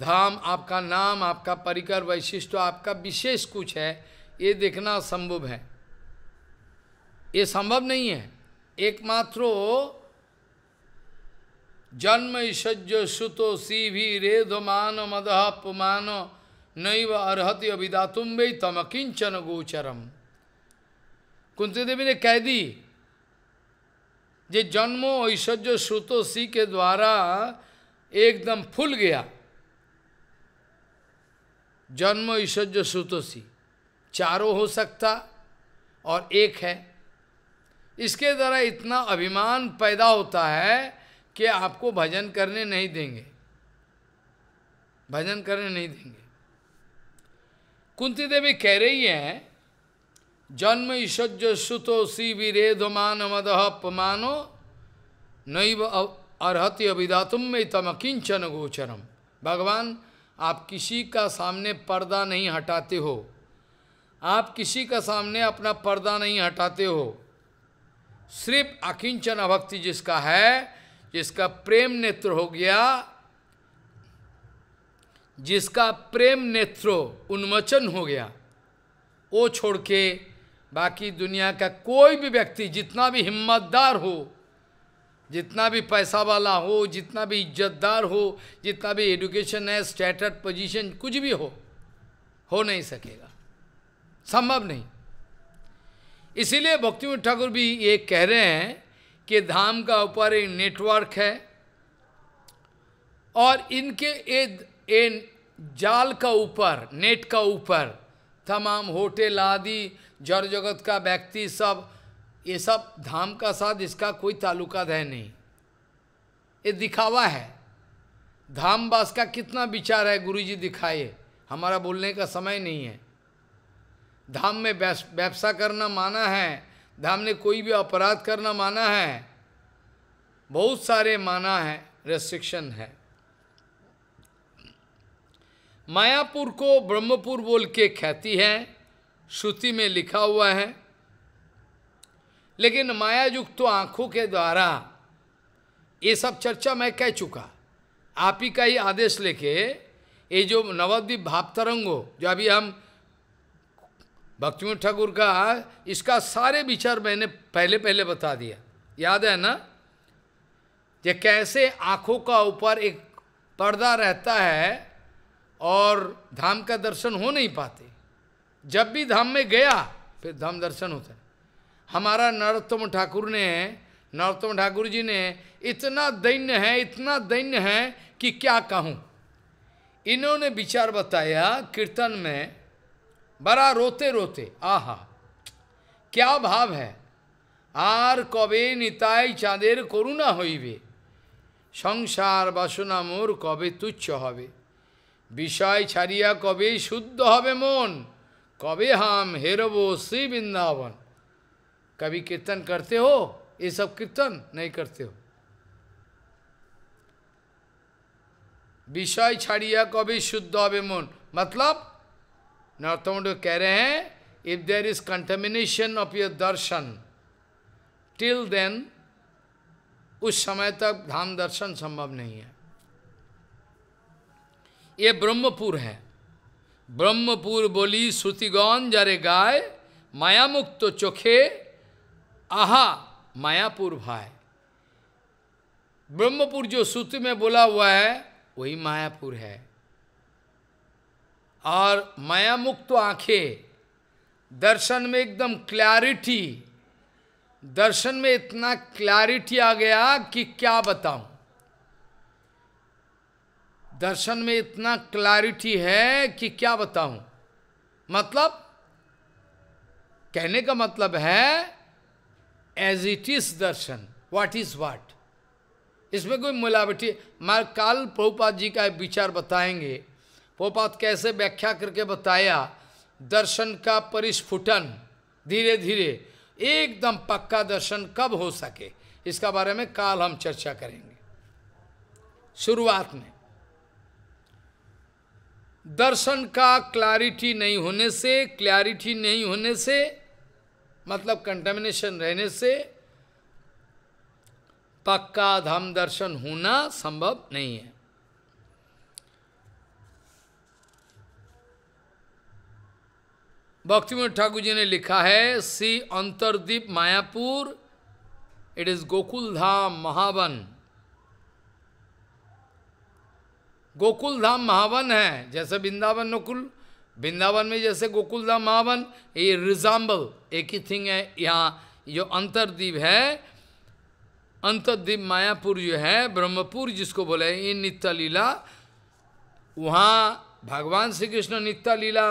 धाम आपका नाम आपका परिकर वैशिष्ट आपका विशेष कुछ है ये देखना संभव है ये संभव नहीं है एकमात्र जन्म ऐश्वर्य सुतो सी भी मान मदह पुमान नैव अर्हति अभिदा तुम वे किंचन गोचरम कुंती देवी ने कह दी जे जन्म ऐश्वर्य सी के द्वारा एकदम फूल गया जन्म ऐश्वर्य सी चारों हो सकता और एक है इसके द्वारा इतना अभिमान पैदा होता है कि आपको भजन करने नहीं देंगे भजन करने नहीं देंगे कुंती देवी कह रही हैं जन्म ईश्ज सुतो सी विरेधमान मद अपमानो नैव अर्ति अभिदातुम में तम किंचन गोचरम भगवान आप किसी का सामने पर्दा नहीं हटाते हो आप किसी का सामने अपना पर्दा नहीं हटाते हो सिर्फ अकिंचन भक्ति जिसका है जिसका प्रेम नेत्र हो गया जिसका प्रेम नेत्रो उन्मोचन हो गया वो छोड़ के बाकी दुनिया का कोई भी व्यक्ति जितना भी हिम्मतदार हो जितना भी पैसा वाला हो जितना भी इज्जतदार हो जितना भी एडुकेशन है स्टेटस पोजीशन कुछ भी हो हो नहीं सकेगा संभव नहीं इसीलिए भक्ति ठाकुर भी ये कह रहे हैं कि धाम का ऊपर एक नेटवर्क है और इनके ये इन जाल का ऊपर नेट का ऊपर तमाम होटल आदि जड़ जगत का व्यक्ति सब ये सब धाम का साथ इसका कोई ताल्लुकात है नहीं ये दिखावा है धाम का कितना विचार है गुरुजी दिखाए हमारा बोलने का समय नहीं है धाम में व्यवसा करना माना है धाम ने कोई भी अपराध करना माना है बहुत सारे माना है रेस्ट्रिक्शन है मायापुर को ब्रह्मपुर बोल के ख्याति है श्रुति में लिखा हुआ है लेकिन माया युक्त तो आंखों के द्वारा ये सब चर्चा मैं कह चुका आप ही का ही आदेश लेके ये जो नवद्वीप भाव तरंगो जो अभी हम भक्ति ठाकुर का इसका सारे विचार मैंने पहले पहले बता दिया याद है ना ये कैसे आँखों का ऊपर एक पर्दा रहता है और धाम का दर्शन हो नहीं पाते जब भी धाम में गया फिर धाम दर्शन होता हमारा नरोत्तम ठाकुर ने नरोत्तम ठाकुर जी ने इतना दैन्य है इतना दैन्य है कि क्या कहूँ इन्होंने विचार बताया कीर्तन में बड़ा रोते रोते आहा क्या भाव है आर कबे নিতাই চাঁদের करुणा হইবে संसार বাসনা मोर कबे तुच्छ हो विषय छाड़िया कब शुद्ध হবে मन कब हम हेरबो श्री वृंदावन कभी कीर्तन करते हो ये सब कीर्तन नहीं करते हो विषय छाड़िया कभी शुद्ध अवे मन मतलब नौतम कह रहे हैं if there is contamination of your दर्शन टिल देन उस समय तक धाम दर्शन संभव नहीं है ये ब्रह्मपुर है ब्रह्मपुर बोली श्रुतिगौन जरे गाय माया मुक्त तो चोखे आहा मायापुर भाई ब्रह्मपुर जो सूत्र में बोला हुआ है वही मायापुर है और माया मुक्त तो आंखें दर्शन में एकदम क्लैरिटी दर्शन में इतना क्लैरिटी आ गया कि क्या बताऊं दर्शन में इतना क्लैरिटी है कि क्या बताऊं मतलब कहने का मतलब है एज इट इज दर्शन व्हाट इज व्हाट इसमें कोई मिलावटी मैं काल प्रभुपाद जी का विचार बताएंगे प्रभुपात कैसे व्याख्या करके बताया दर्शन का परिस्फुटन धीरे धीरे एकदम पक्का दर्शन कब हो सके इसका बारे में काल हम चर्चा करेंगे शुरुआत में दर्शन का क्लैरिटी नहीं होने से क्लैरिटी नहीं होने से मतलब कंटेमिनेशन रहने से पक्का धाम दर्शन होना संभव नहीं है मोहन ठाकुर जी ने लिखा है श्री अंतरदीप मायापुर इट इज गोकुल धाम महावन गोकुल धाम महावन है जैसे वृंदावन नकुल वृंदावन में जैसे गोकुल धाम महावन ये रिजाम्बल एक ही थिंग है यहाँ जो अंतरद्वीप है अंतरद्वीप मायापुर जो है ब्रह्मपुर जिसको बोले ये नित्य लीला वहाँ भगवान श्री कृष्ण नित्य लीला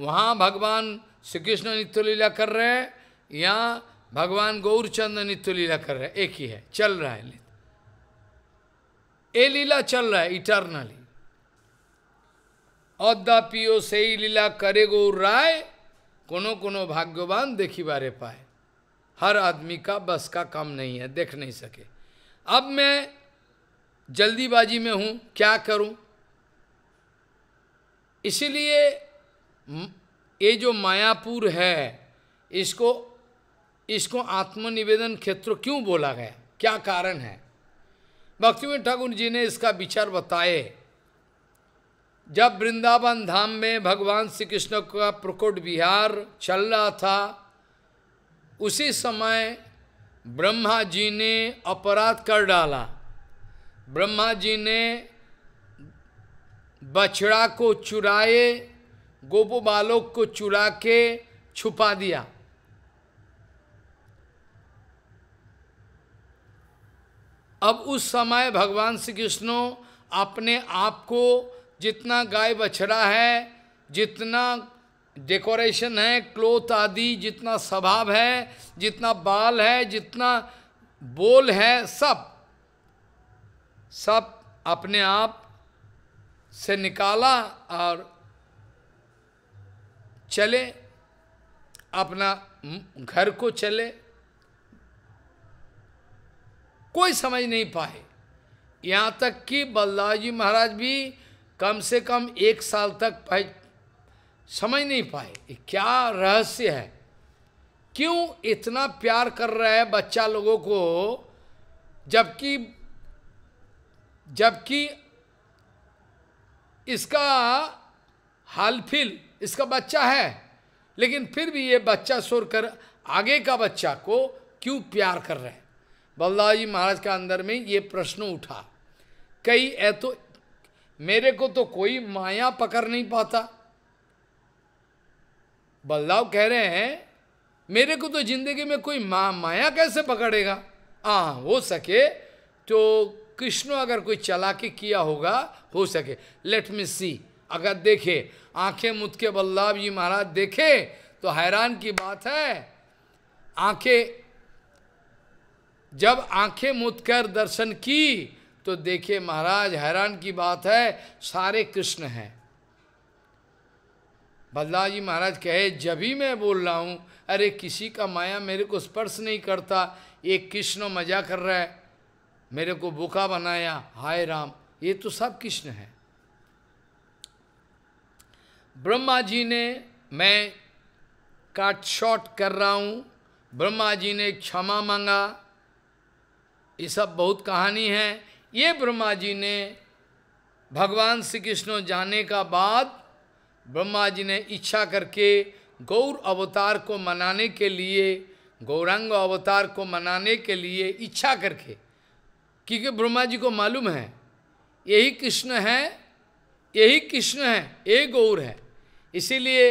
वहाँ भगवान श्री कृष्ण नित्य लीला कर रहे हैं यहाँ भगवान गौरचंद नित्य लीला कर रहे हैं एक ही है चल रहा है ये लीला चल रहा है इटरनली अद्यापिओ से ही लीला करे गौर राय कोनो कोनो भाग्यवान देखी बारे पाए हर आदमी का बस का काम नहीं है देख नहीं सके अब मैं जल्दीबाजी में हूँ क्या करूँ इसलिए ये जो मायापुर है इसको इसको आत्मनिवेदन क्षेत्र क्यों बोला गया क्या कारण है भक्ति में ठाकुर जी ने इसका विचार बताए जब वृंदावन धाम में भगवान श्री कृष्ण का प्रकोट विहार चल रहा था उसी समय ब्रह्मा जी ने अपराध कर डाला ब्रह्मा जी ने बछड़ा को चुराए गोपो बालक को चुरा के छुपा दिया अब उस समय भगवान श्री कृष्ण अपने आप को जितना गाय बछड़ा है जितना डेकोरेशन है क्लोथ आदि जितना स्वभाव है जितना बाल है जितना बोल है सब सब अपने आप से निकाला और चले अपना घर को चले कोई समझ नहीं पाए यहाँ तक कि बल्लाव जी महाराज भी कम से कम एक साल तक समझ नहीं पाए क्या रहस्य है क्यों इतना प्यार कर रहा है बच्चा लोगों को जबकि जबकि इसका हालफिल इसका बच्चा है लेकिन फिर भी ये बच्चा सोर कर आगे का बच्चा को क्यों प्यार कर रहे हैं बल्ला जी महाराज का अंदर में ये प्रश्न उठा कई ऐ तो मेरे को तो कोई माया पकड़ नहीं पाता बल्लाव कह रहे हैं मेरे को तो जिंदगी में कोई मा, माया कैसे पकड़ेगा हाँ हो सके तो कृष्ण अगर कोई चला के किया होगा हो सके लेट मी सी अगर देखे आंखें मुद के बल्लाभ जी महाराज देखे तो हैरान की बात है आंखें जब आंखें मुद कर दर्शन की तो देखे महाराज हैरान की बात है सारे कृष्ण हैं बल्ला जी महाराज कहे जब ही मैं बोल रहा हूँ अरे किसी का माया मेरे को स्पर्श नहीं करता एक कृष्ण मजा कर रहा है मेरे को भूखा बनाया हाय राम ये तो सब कृष्ण है ब्रह्मा जी ने मैं काट शॉट कर रहा हूँ ब्रह्मा जी ने क्षमा मांगा ये सब बहुत कहानी है ये ब्रह्मा जी ने भगवान श्री कृष्ण जाने का बाद ब्रह्मा जी ने इच्छा करके गौर अवतार को मनाने के लिए गौरांग अवतार को मनाने के लिए इच्छा करके क्योंकि ब्रह्मा जी को मालूम है यही कृष्ण है यही कृष्ण है ये गौर है इसीलिए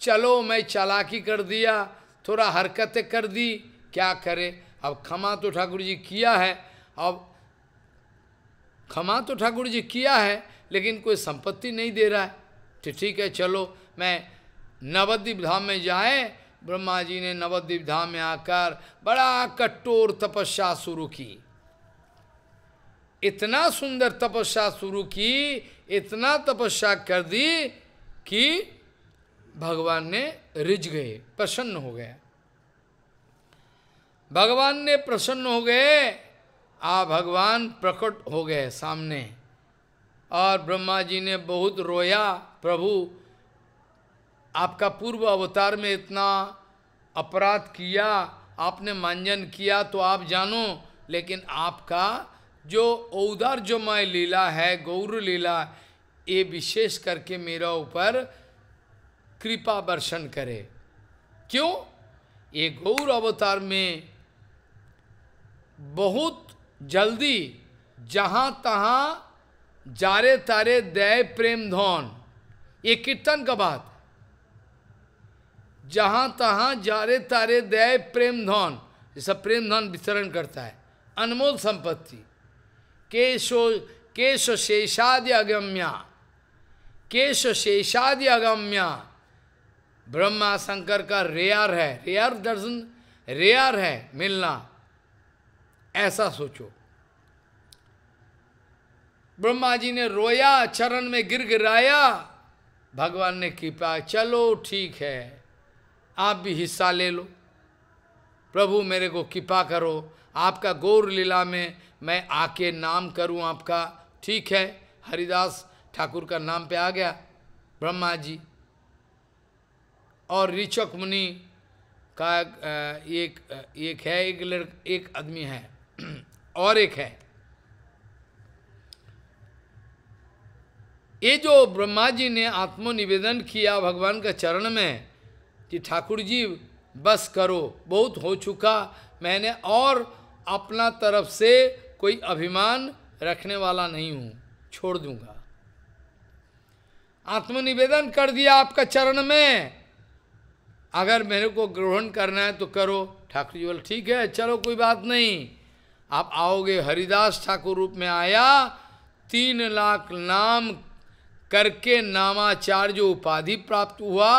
चलो मैं चालाकी कर दिया थोड़ा हरकतें कर दी क्या करें अब क्षमा तो ठाकुर जी किया है अब क्षमा तो ठाकुर जी किया है लेकिन कोई संपत्ति नहीं दे रहा है तो ठीक है चलो मैं नवद्वीप धाम में जाए ब्रह्मा जी ने नवद्वीप धाम में आकर बड़ा कट्टोर तपस्या शुरू की इतना सुंदर तपस्या शुरू की इतना तपस्या कर दी कि भगवान ने रिझ गए प्रसन्न हो गया भगवान ने प्रसन्न हो गए आ भगवान प्रकट हो गए सामने और ब्रह्मा जी ने बहुत रोया प्रभु आपका पूर्व अवतार में इतना अपराध किया आपने मांजन किया तो आप जानो लेकिन आपका जो औदार जो मैं लीला है गौर लीला ये विशेष करके मेरा ऊपर कृपा वर्षण करे क्यों ये गौर अवतार में बहुत जल्दी जहाँ तहाँ जारे तारे दय प्रेम धन ये कीर्तन का बात जहाँ तहाँ जारे तारे दय प्रेम धन जैसा प्रेम धन वितरण करता है अनमोल संपत्ति केशो केश शेषादि अगम्या केश शेषादि अगम्या ब्रह्मा शंकर का रेयर है रेयर दर्शन रेयर है मिलना ऐसा सोचो ब्रह्मा जी ने रोया चरण में गिर गिराया भगवान ने कृपा चलो ठीक है आप भी हिस्सा ले लो प्रभु मेरे को कृपा करो आपका गौर लीला में मैं आके नाम करूं आपका ठीक है हरिदास ठाकुर का नाम पे आ गया ब्रह्मा जी और ऋचक मुनि का एक एक है एक लड़का एक आदमी है और एक है ये जो ब्रह्मा जी ने आत्मनिवेदन किया भगवान के चरण में कि ठाकुर जी बस करो बहुत हो चुका मैंने और अपना तरफ से कोई अभिमान रखने वाला नहीं हूँ छोड़ दूंगा आत्मनिवेदन कर दिया आपका चरण में अगर मेरे को ग्रहण करना है तो करो ठाकुर जी बोल ठीक है चलो कोई बात नहीं आप आओगे हरिदास ठाकुर रूप में आया तीन लाख नाम करके नामाचार्य उपाधि प्राप्त हुआ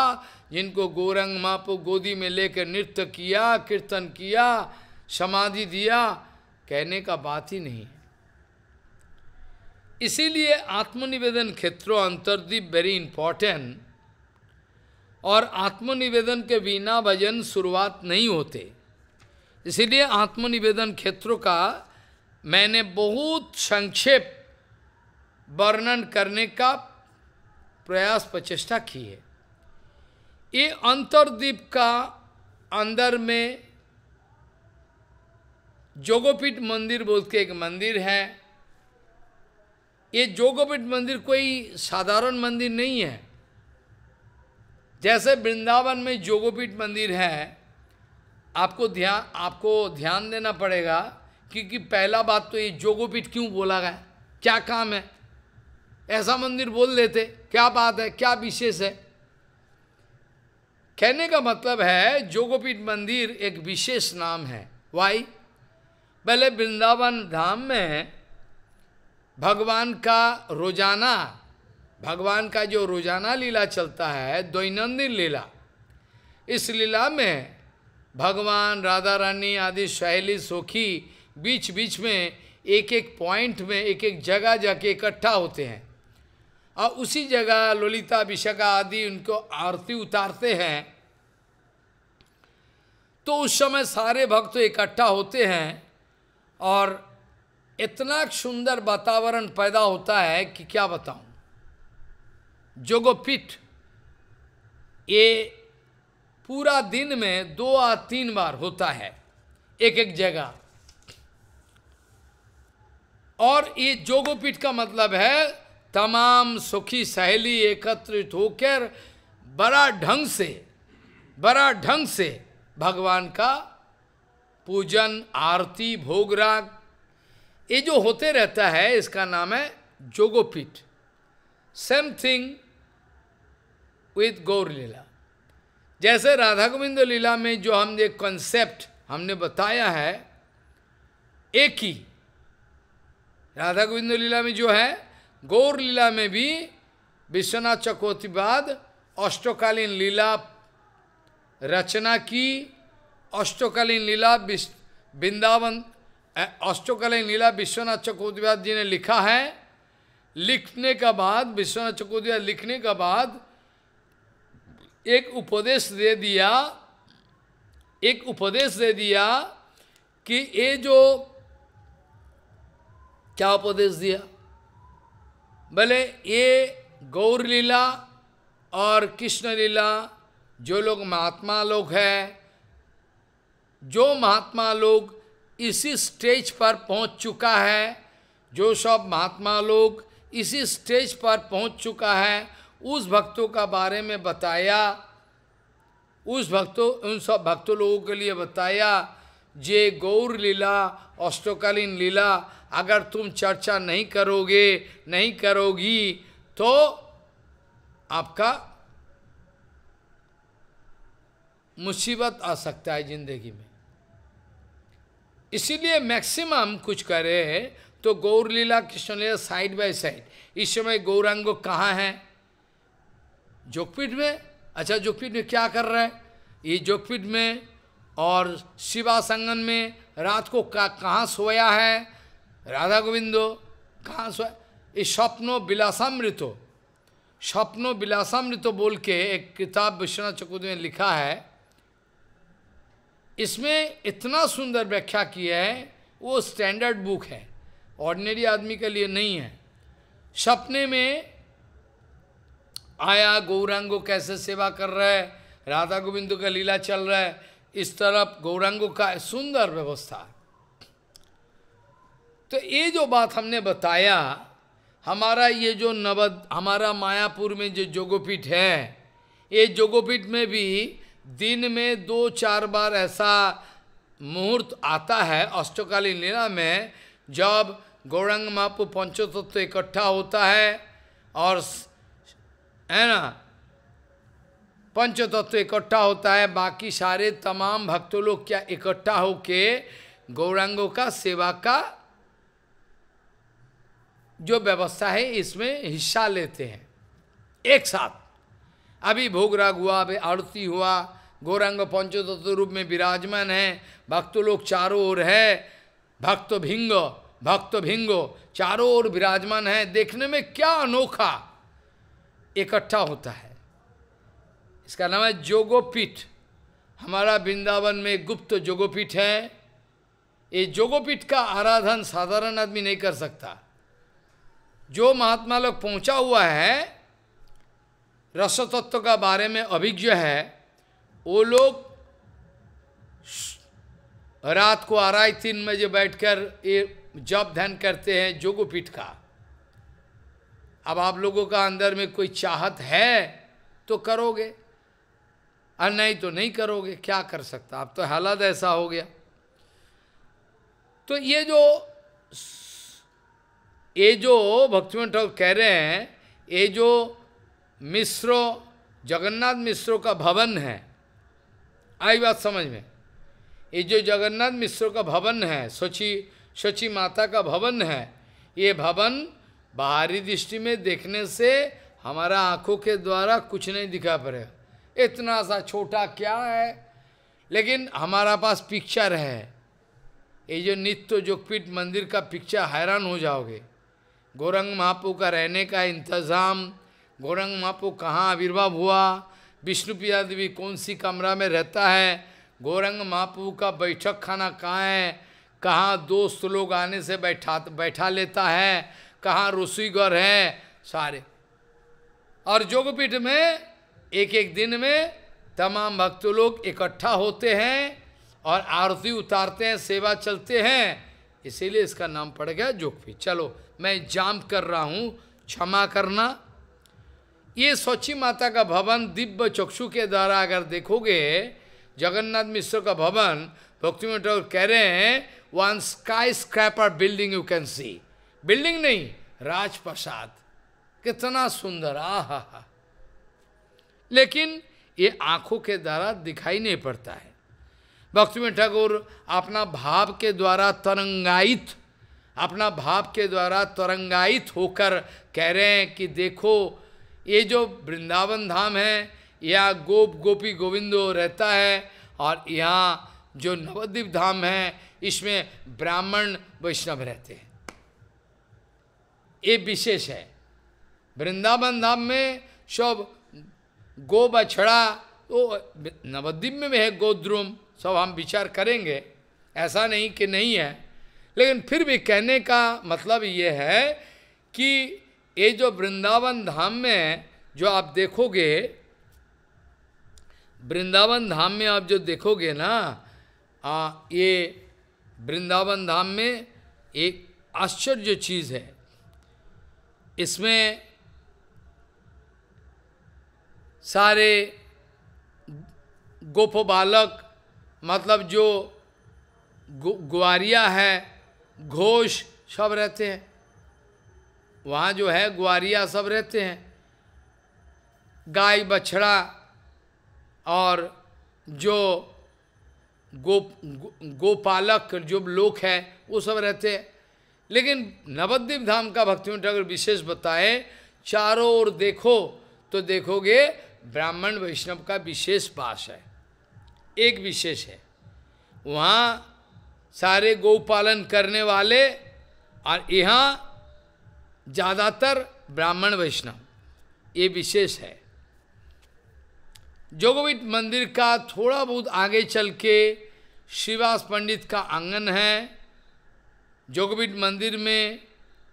जिनको गोरंग माँ को गोदी में लेकर नृत्य किया कीर्तन किया समाधि दिया कहने का बात ही नहीं इसीलिए आत्मनिवेदन क्षेत्रों अंतर्दीप वेरी इंपॉर्टेंट और आत्मनिवेदन के बिना भजन शुरुआत नहीं होते इसीलिए आत्मनिवेदन क्षेत्रों का मैंने बहुत संक्षेप वर्णन करने का प्रयास प्रचेष्टा की है ये अंतर्दीप का अंदर में जोगोपीठ मंदिर बोल के एक मंदिर है ये जोगोपीठ मंदिर कोई साधारण मंदिर नहीं है जैसे वृंदावन में जोगोपीठ मंदिर है आपको ध्यान आपको ध्यान देना पड़ेगा क्योंकि पहला बात तो ये जोगोपीठ क्यों बोला गया क्या काम है ऐसा मंदिर बोल देते क्या बात है क्या विशेष है कहने का मतलब है जोगोपीठ मंदिर एक विशेष नाम है वाई पहले वृंदावन धाम में भगवान का रोजाना भगवान का जो रोजाना लीला चलता है दैनंदिन लीला इस लीला में भगवान राधा रानी आदि सहेली सोखी बीच बीच में एक एक पॉइंट में एक एक जगह जाके इकट्ठा होते हैं और उसी जगह ललिता विशाखा आदि उनको आरती उतारते हैं तो उस समय सारे भक्त तो इकट्ठा होते हैं और इतना सुंदर वातावरण पैदा होता है कि क्या बताऊं जोगोपीठ ये पूरा दिन में दो या तीन बार होता है एक एक जगह और ये जोगोपीठ का मतलब है तमाम सुखी सहेली एकत्रित होकर बड़ा ढंग से बड़ा ढंग से भगवान का पूजन आरती भोग राग ये जो होते रहता है इसका नाम है जोगोपीठ सेम थिंग विथ गौरलीला जैसे राधा गोविंद लीला में जो हमने कॉन्सेप्ट हमने बताया है एक ही राधा गोविंद लीला में जो है गौर लीला में भी विश्वनाथ चकोती बाद अष्टकालीन लीला रचना की अष्टकालीन लीला वृंदावन अष्टकालीन लीला विश्वनाथ चकोतिवाद जी ने लिखा है लिखने का बाद विश्वनाथ चकोतिवाद लिखने का बाद एक उपदेश दे दिया एक उपदेश दे दिया कि ये जो क्या उपदेश दिया भले ये गौर लीला और कृष्ण लीला जो लोग महात्मा लोग हैं जो महात्मा लोग इसी स्टेज पर पहुंच चुका है जो सब महात्मा लोग इसी स्टेज पर पहुंच चुका है उस भक्तों का बारे में बताया उस भक्तों उन सब भक्तों लोगों के लिए बताया जे गौर लीला अष्टकालीन लीला अगर तुम चर्चा नहीं करोगे नहीं करोगी तो आपका मुसीबत आ सकता है जिंदगी में इसीलिए मैक्सिमम कुछ करे तो गौर लीला कृष्ण लीला साइड बाय साइड इस समय गौरांग कहाँ है जोगपीठ में अच्छा जोगपीठ में क्या कर रहा है ये जोगपीठ में और शिवा संगन में रात को कहाँ सोया है राधा गोविंदो कहाँ सोया ये स्वप्नो बिलासामृतो स्वप्नो बिलासामृतो बोल के एक किताब विश्वनाथ चकुद ने लिखा है इसमें इतना सुंदर व्याख्या किया है वो स्टैंडर्ड बुक है ऑर्डिनरी आदमी के लिए नहीं है सपने में आया गौरांगो कैसे सेवा कर रहा है राधा गोविंद का लीला चल रहा है इस तरफ गौरांगो का सुंदर व्यवस्था तो ये जो बात हमने बताया हमारा ये जो नवद हमारा मायापुर में जो जोगोपीठ है ये जोगोपीठ में भी दिन में दो चार बार ऐसा मुहूर्त आता है अष्टकालीन लीला में जब गौरंग महापू पंचोतत्व इकट्ठा होता है और है ना पंच तत्व इकट्ठा होता है बाकी सारे तमाम भक्त लोग क्या इकट्ठा होके गौरांगों का सेवा का जो व्यवस्था है इसमें हिस्सा लेते हैं एक साथ अभी भोग राग हुआ अभी आरती हुआ गौरांग पंचतत्व रूप में विराजमान है भक्त लोग चारों ओर है भक्त भिंग भक्त भिंगो चारों ओर विराजमान है देखने में क्या अनोखा इकट्ठा होता है इसका नाम है जोगोपीठ हमारा वृंदावन में गुप्त जोगोपीठ है ये जोगोपीठ का आराधन साधारण आदमी नहीं कर सकता जो महात्मा लोग पहुंचा हुआ है रस तत्व का बारे में अभिज्ञ है वो लोग रात को आराई तीन बजे बैठकर ये जप ध्यान करते हैं जोगोपीठ का अब आप लोगों का अंदर में कोई चाहत है तो करोगे और नहीं तो नहीं करोगे क्या कर सकता अब तो हालत ऐसा हो गया तो ये जो ये जो भक्तिम ठाकुर कह रहे हैं ये जो मिस्रो जगन्नाथ मिस्रो का भवन है आई बात समझ में ये जो जगन्नाथ मिस्रो का भवन है सोची सोची माता का भवन है ये भवन बाहरी दृष्टि में देखने से हमारा आंखों के द्वारा कुछ नहीं दिखा पड़ेगा इतना सा छोटा क्या है लेकिन हमारा पास पिक्चर है ये जो नित्य जोगपीठ मंदिर का पिक्चर हैरान हो जाओगे गोरंग महापू का रहने का इंतज़ाम गोरंग महापू कहाँ आविर्भाव हुआ विष्णु प्रिया देवी कौन सी कमरा में रहता है गोरंग महापू का बैठक खाना कहाँ है कहाँ दोस्त लोग आने से बैठा बैठा लेता है कहाँ घर है सारे और जोगपीठ में एक एक दिन में तमाम भक्त लोग इकट्ठा होते हैं और आरती उतारते हैं सेवा चलते हैं इसीलिए इसका नाम पड़ गया जोगपीठ चलो मैं जाम कर रहा हूँ क्षमा करना ये स्वच्छी माता का भवन दिव्य चक्षु के द्वारा अगर देखोगे जगन्नाथ मिश्र का भवन भक्ति में कह रहे हैं one skyscraper building you can see building नहीं राजप्रसाद कितना सुंदर आह लेकिन ये आंखों के द्वारा दिखाई नहीं पड़ता है भक्ति में ठाकुर अपना भाव के द्वारा तरंगायित अपना भाव के द्वारा तरंगायित होकर कह रहे हैं कि देखो ये जो वृंदावन धाम है या गोप गोपी गोविंदो रहता है और यहाँ जो नवद्वीप धाम है इसमें ब्राह्मण वैष्णव रहते हैं ये विशेष है वृंदावन धाम में सब गो बछड़ा तो नवद्वीप में भी है गोद्रुम सब हम विचार करेंगे ऐसा नहीं कि नहीं है लेकिन फिर भी कहने का मतलब ये है कि ये जो वृंदावन धाम में जो आप देखोगे वृंदावन धाम में आप जो देखोगे ना आ, ये वृंदावन धाम में एक आश्चर्य चीज़ है इसमें सारे गोप बालक मतलब जो गु, ग्वारिया है घोष सब रहते हैं वहाँ जो है ग्वारिया सब रहते हैं गाय बछड़ा और जो गोप गो, गोपालक जो लोग है वो सब रहते हैं लेकिन नवद्वीप धाम का भक्ति में ठाकुर विशेष बताए चारों ओर देखो तो देखोगे ब्राह्मण वैष्णव का विशेष पास है एक विशेष है वहाँ सारे गौपालन करने वाले और यहाँ ज़्यादातर ब्राह्मण वैष्णव ये विशेष है जोगोविट मंदिर का थोड़ा बहुत आगे चल के श्रीवास पंडित का आंगन है जोगपीठ मंदिर में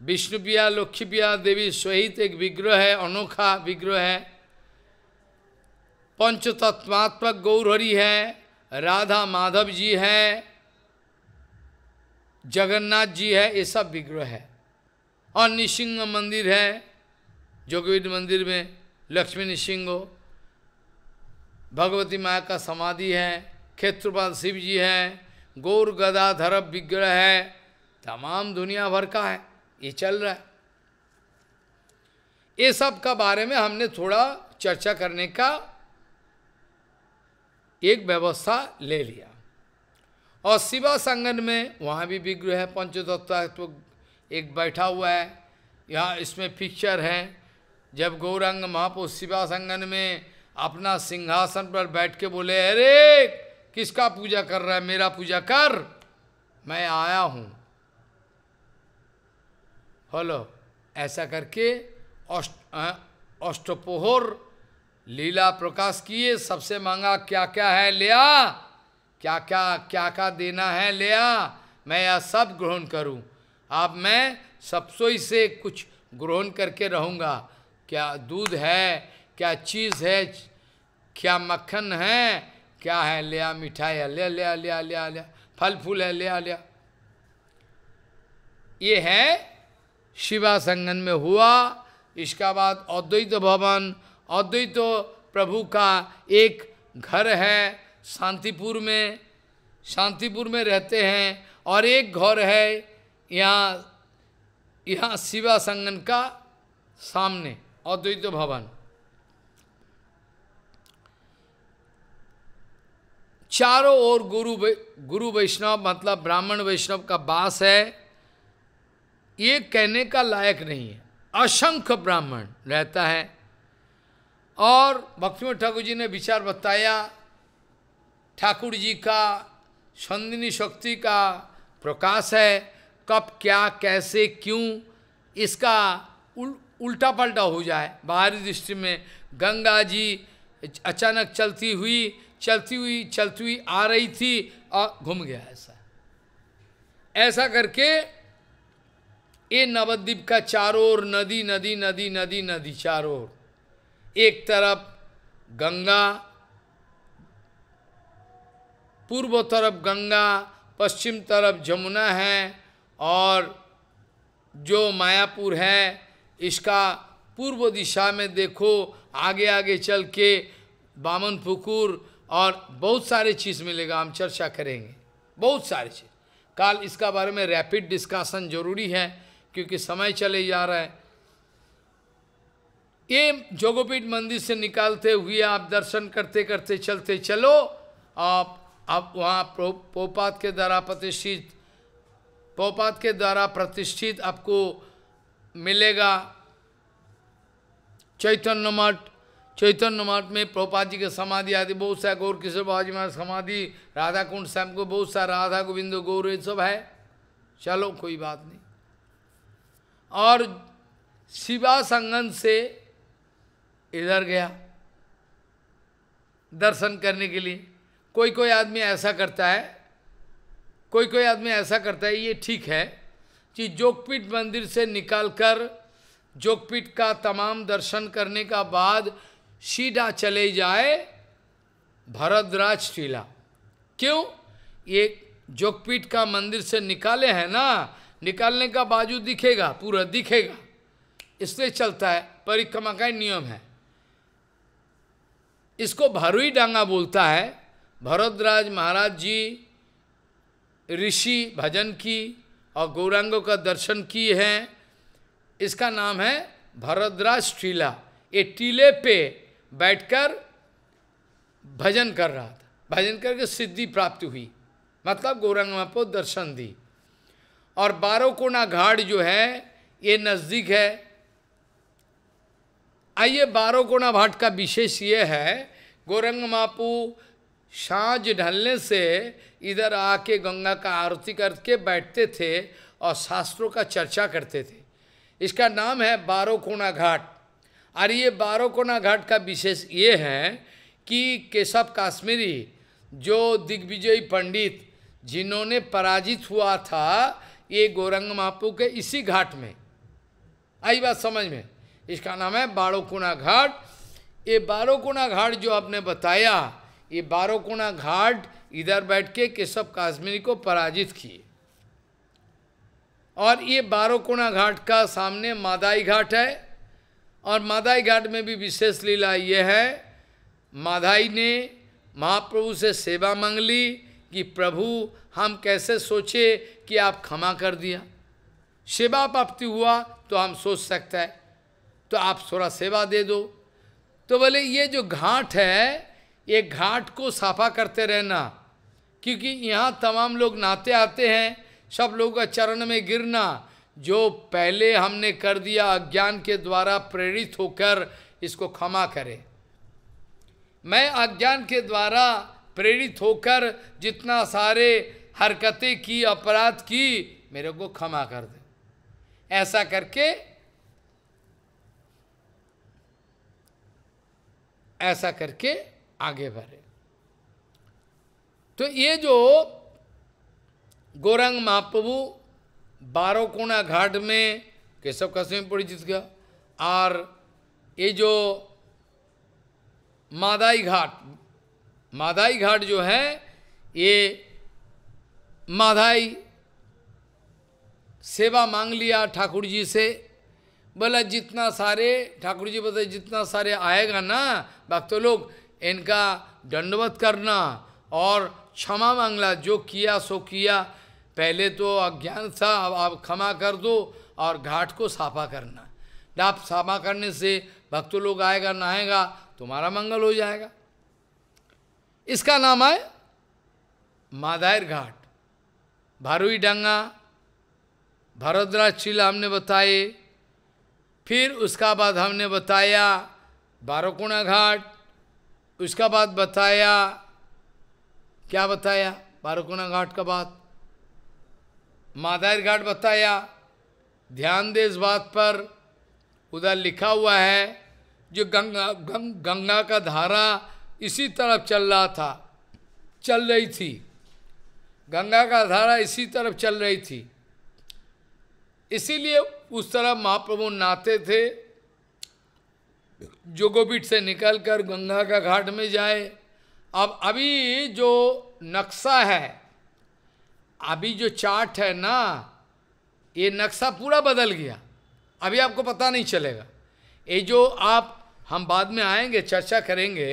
विष्णु प्रिया लक्ष्मी प्रिया देवी सहित एक विग्रह है अनोखा विग्रह है पंच गौरहरी है राधा माधव जी है जगन्नाथ जी है ये सब विग्रह है और निसिंह मंदिर है जोगवीर मंदिर में लक्ष्मी निसिंह भगवती माया का समाधि है क्षेत्रपाल शिव जी हैं गौर गदाधर विग्रह है तमाम दुनिया भर का है ये चल रहा है ये सब का बारे में हमने थोड़ा चर्चा करने का एक व्यवस्था ले लिया और शिवा संगन में वहाँ भी विग्रह है पंचतत्व तो एक बैठा हुआ है यहाँ इसमें पिक्चर है जब गौरंग महापुर शिवा संगन में अपना सिंहासन पर बैठ के बोले अरे किसका पूजा कर रहा है मेरा पूजा कर मैं आया हूँ हलो ऐसा करके अष्टपोहर लीला प्रकाश किए सबसे मांगा क्या क्या है लिया क्या क्या क्या क्या देना है लिया मैं यह सब ग्रहण करूं अब मैं सबसोई से कुछ ग्रहण करके रहूंगा क्या दूध है क्या चीज़ है क्या मक्खन है क्या है लिया मिठाई है ले लिया लिया लिया लिया फल फूल है लिया लिया ये है शिवा संगन में हुआ इसका बाद अद्वैत भवन अद्वैत प्रभु का एक घर है शांतिपुर में शांतिपुर में रहते हैं और एक घर है यहाँ यहाँ शिवा संगन का सामने अद्वैत भवन चारों ओर गुरु गुरु वैष्णव मतलब ब्राह्मण वैष्णव का वास है ये कहने का लायक नहीं है असंख्य ब्राह्मण रहता है और में ठाकुर जी ने विचार बताया ठाकुर जी का संदिनी शक्ति का प्रकाश है कब क्या कैसे क्यों इसका उल, उल्टा पलटा हो जाए बाहरी दृष्टि में गंगा जी अचानक चलती हुई चलती हुई चलती हुई आ रही थी और घूम गया ऐसा ऐसा करके ये नवद्वीप का चारों ओर नदी नदी नदी नदी नदी चारों ओर एक तरफ गंगा पूर्व तरफ गंगा पश्चिम तरफ जमुना है और जो मायापुर है इसका पूर्व दिशा में देखो आगे आगे चल के बामन फुकुर और बहुत सारे चीज़ मिलेगा हम चर्चा करेंगे बहुत सारे चीज़ कल इसका बारे में रैपिड डिस्कशन जरूरी है क्योंकि समय चले जा रहा है ये जोगोपीठ मंदिर से निकालते हुए आप दर्शन करते करते चलते चलो आप आप वहाँ पोपात के द्वारा प्रतिष्ठित पोपात के द्वारा प्रतिष्ठित आपको मिलेगा चैतन्य मठ चैतन्य मठ में प्रोपात जी के समाधि आदि बहुत सारे गौर किशोर बाबाजी महाराज समाधि राधा कुंड साहब को बहुत सारा राधा गोविंद गौर ये सब है चलो कोई बात नहीं और शिवा संगन से इधर गया दर्शन करने के लिए कोई कोई आदमी ऐसा करता है कोई कोई आदमी ऐसा करता है ये ठीक है कि जोगपीठ मंदिर से निकालकर जोगपीठ का तमाम दर्शन करने का बाद सीधा चले जाए भरद्राज टीला क्यों ये जोगपीठ का मंदिर से निकाले हैं ना निकालने का बाजू दिखेगा पूरा दिखेगा इसलिए चलता है परिक्रमा का नियम है इसको भरुई डांगा बोलता है भरद्राज महाराज जी ऋषि भजन की और गौरांगों का दर्शन किए हैं इसका नाम है भरद्राज टीला ये टीले पे बैठकर भजन कर रहा था भजन करके सिद्धि प्राप्त हुई मतलब गौरांग को दर्शन दी और बारह कोना घाट जो है ये नज़दीक है आइए बारह कोना का विशेष ये है गोरंग मापू साँझ ढलने से इधर आके गंगा का आरती करके बैठते थे और शास्त्रों का चर्चा करते थे इसका नाम है बारह कोना घाट और ये बारह कोना घाट का विशेष ये है कि केशव काश्मीरी जो दिग्विजयी पंडित जिन्होंने पराजित हुआ था ये गोरंग महापू के इसी घाट में आई बात समझ में इसका नाम है बारोकोना घाट ये बारोकोना घाट जो आपने बताया ये बारोकोना घाट इधर बैठ के केशव काश्मीरी को पराजित किए और ये बारोकोना घाट का सामने मादाई घाट है और मादाई घाट में भी विशेष लीला ये है माधाई ने महाप्रभु से सेवा मांग ली कि प्रभु हम कैसे सोचे कि आप क्षमा कर दिया सेवा प्राप्ति हुआ तो हम सोच सकते हैं तो आप थोड़ा सेवा दे दो तो बोले ये जो घाट है ये घाट को साफा करते रहना क्योंकि यहाँ तमाम लोग नाते आते हैं सब लोगों का चरण में गिरना जो पहले हमने कर दिया अज्ञान के द्वारा प्रेरित होकर इसको क्षमा करे मैं अज्ञान के द्वारा प्रेरित होकर जितना सारे हरकतें की अपराध की मेरे को क्षमा कर दे ऐसा करके ऐसा करके आगे बढ़े तो ये जो गोरंग महाप्रभु बारोकोना घाट में केशव कश्मीर परिचित गया और ये जो मादाई घाट मादाई घाट जो है ये माधाई सेवा मांग लिया ठाकुर जी से बोला जितना सारे ठाकुर जी बोले जितना सारे आएगा ना भक्तों लोग इनका दंडवत करना और क्षमा मांगला जो किया सो किया पहले तो अज्ञान था अब आप क्षमा कर दो और घाट को साफा करना डाप साफा करने से भक्त लोग आएगा नहाएगा तुम्हारा मंगल हो जाएगा इसका नाम है माधायर घाट भारुई डांगा भरद्रा चीला हमने बताए फिर उसका बाद हमने बताया बारकोणा घाट उसका बाद बताया क्या बताया बारकोणा घाट का बाद मादार घाट बताया ध्यान दे इस बात पर उधर लिखा हुआ है जो गंगा गंगा का धारा इसी तरफ चल रहा था चल रही थी गंगा का धारा इसी तरफ चल रही थी इसीलिए उस तरफ महाप्रभु नाते थे जोगोपीठ से निकलकर गंगा का घाट में जाए अब अभी जो नक्शा है अभी जो चार्ट है ना ये नक्शा पूरा बदल गया अभी आपको पता नहीं चलेगा ये जो आप हम बाद में आएंगे चर्चा करेंगे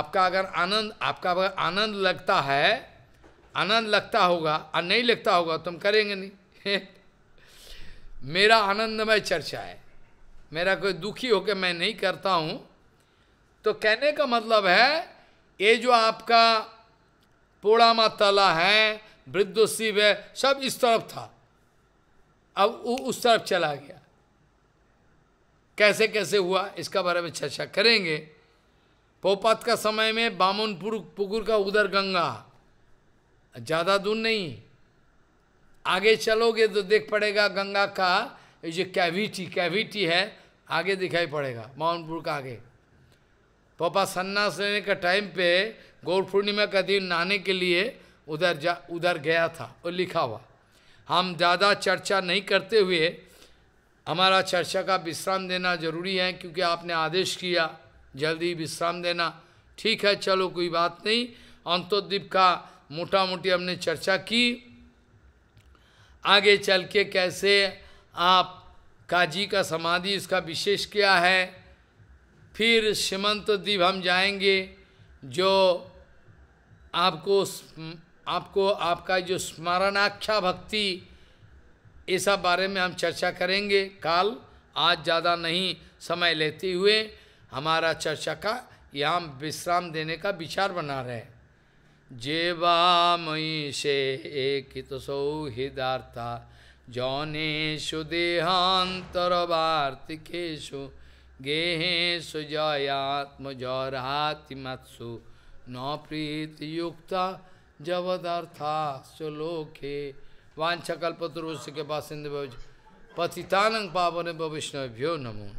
आपका अगर आनंद आपका अगर आनंद लगता है आनंद लगता होगा और नहीं लगता होगा तो तुम करेंगे नहीं मेरा आनंदमय चर्चा है मेरा कोई दुखी होकर मैं नहीं करता हूँ तो कहने का मतलब है ये जो आपका पोड़ामा तला है वृद्ध शिव है सब इस तरफ था अब वो उस तरफ चला गया कैसे कैसे हुआ इसका बारे में चर्चा करेंगे पोपात का समय में बामुनपुर पुकुर का उधर गंगा ज़्यादा दूर नहीं आगे चलोगे तो देख पड़ेगा गंगा का ये जो कैविटी कैविटी है आगे दिखाई पड़ेगा मोहनपुर का आगे पापा सन्नास लेने का टाइम पे गौर पूर्णिमा का दिन नहाने के लिए उधर जा उधर गया था और लिखा हुआ हम ज़्यादा चर्चा नहीं करते हुए हमारा चर्चा का विश्राम देना जरूरी है क्योंकि आपने आदेश किया जल्दी विश्राम देना ठीक है चलो कोई बात नहीं अंतोद्वीप का मोटा मोटी हमने चर्चा की आगे चल के कैसे आप काजी का समाधि इसका विशेष क्या है फिर सीमंत द्वीप हम जाएंगे जो आपको आपको आपका जो स्मरणाख्या भक्ति ऐसा बारे में हम चर्चा करेंगे काल आज ज़्यादा नहीं समय लेते हुए हमारा चर्चा का यहाँ विश्राम देने का विचार बना रहे हैं जेवामयी से एकित सौहृदार्था जौनेषु देहान्तरवार्तिकेषु गेहेषु जयात्मजौरातिमत्सु न प्रीतियुक्ता जवदर्थास्तु लोके वांछकल्पतरुष के पास पतितानंग पावन वैष्णवभ्यो नमो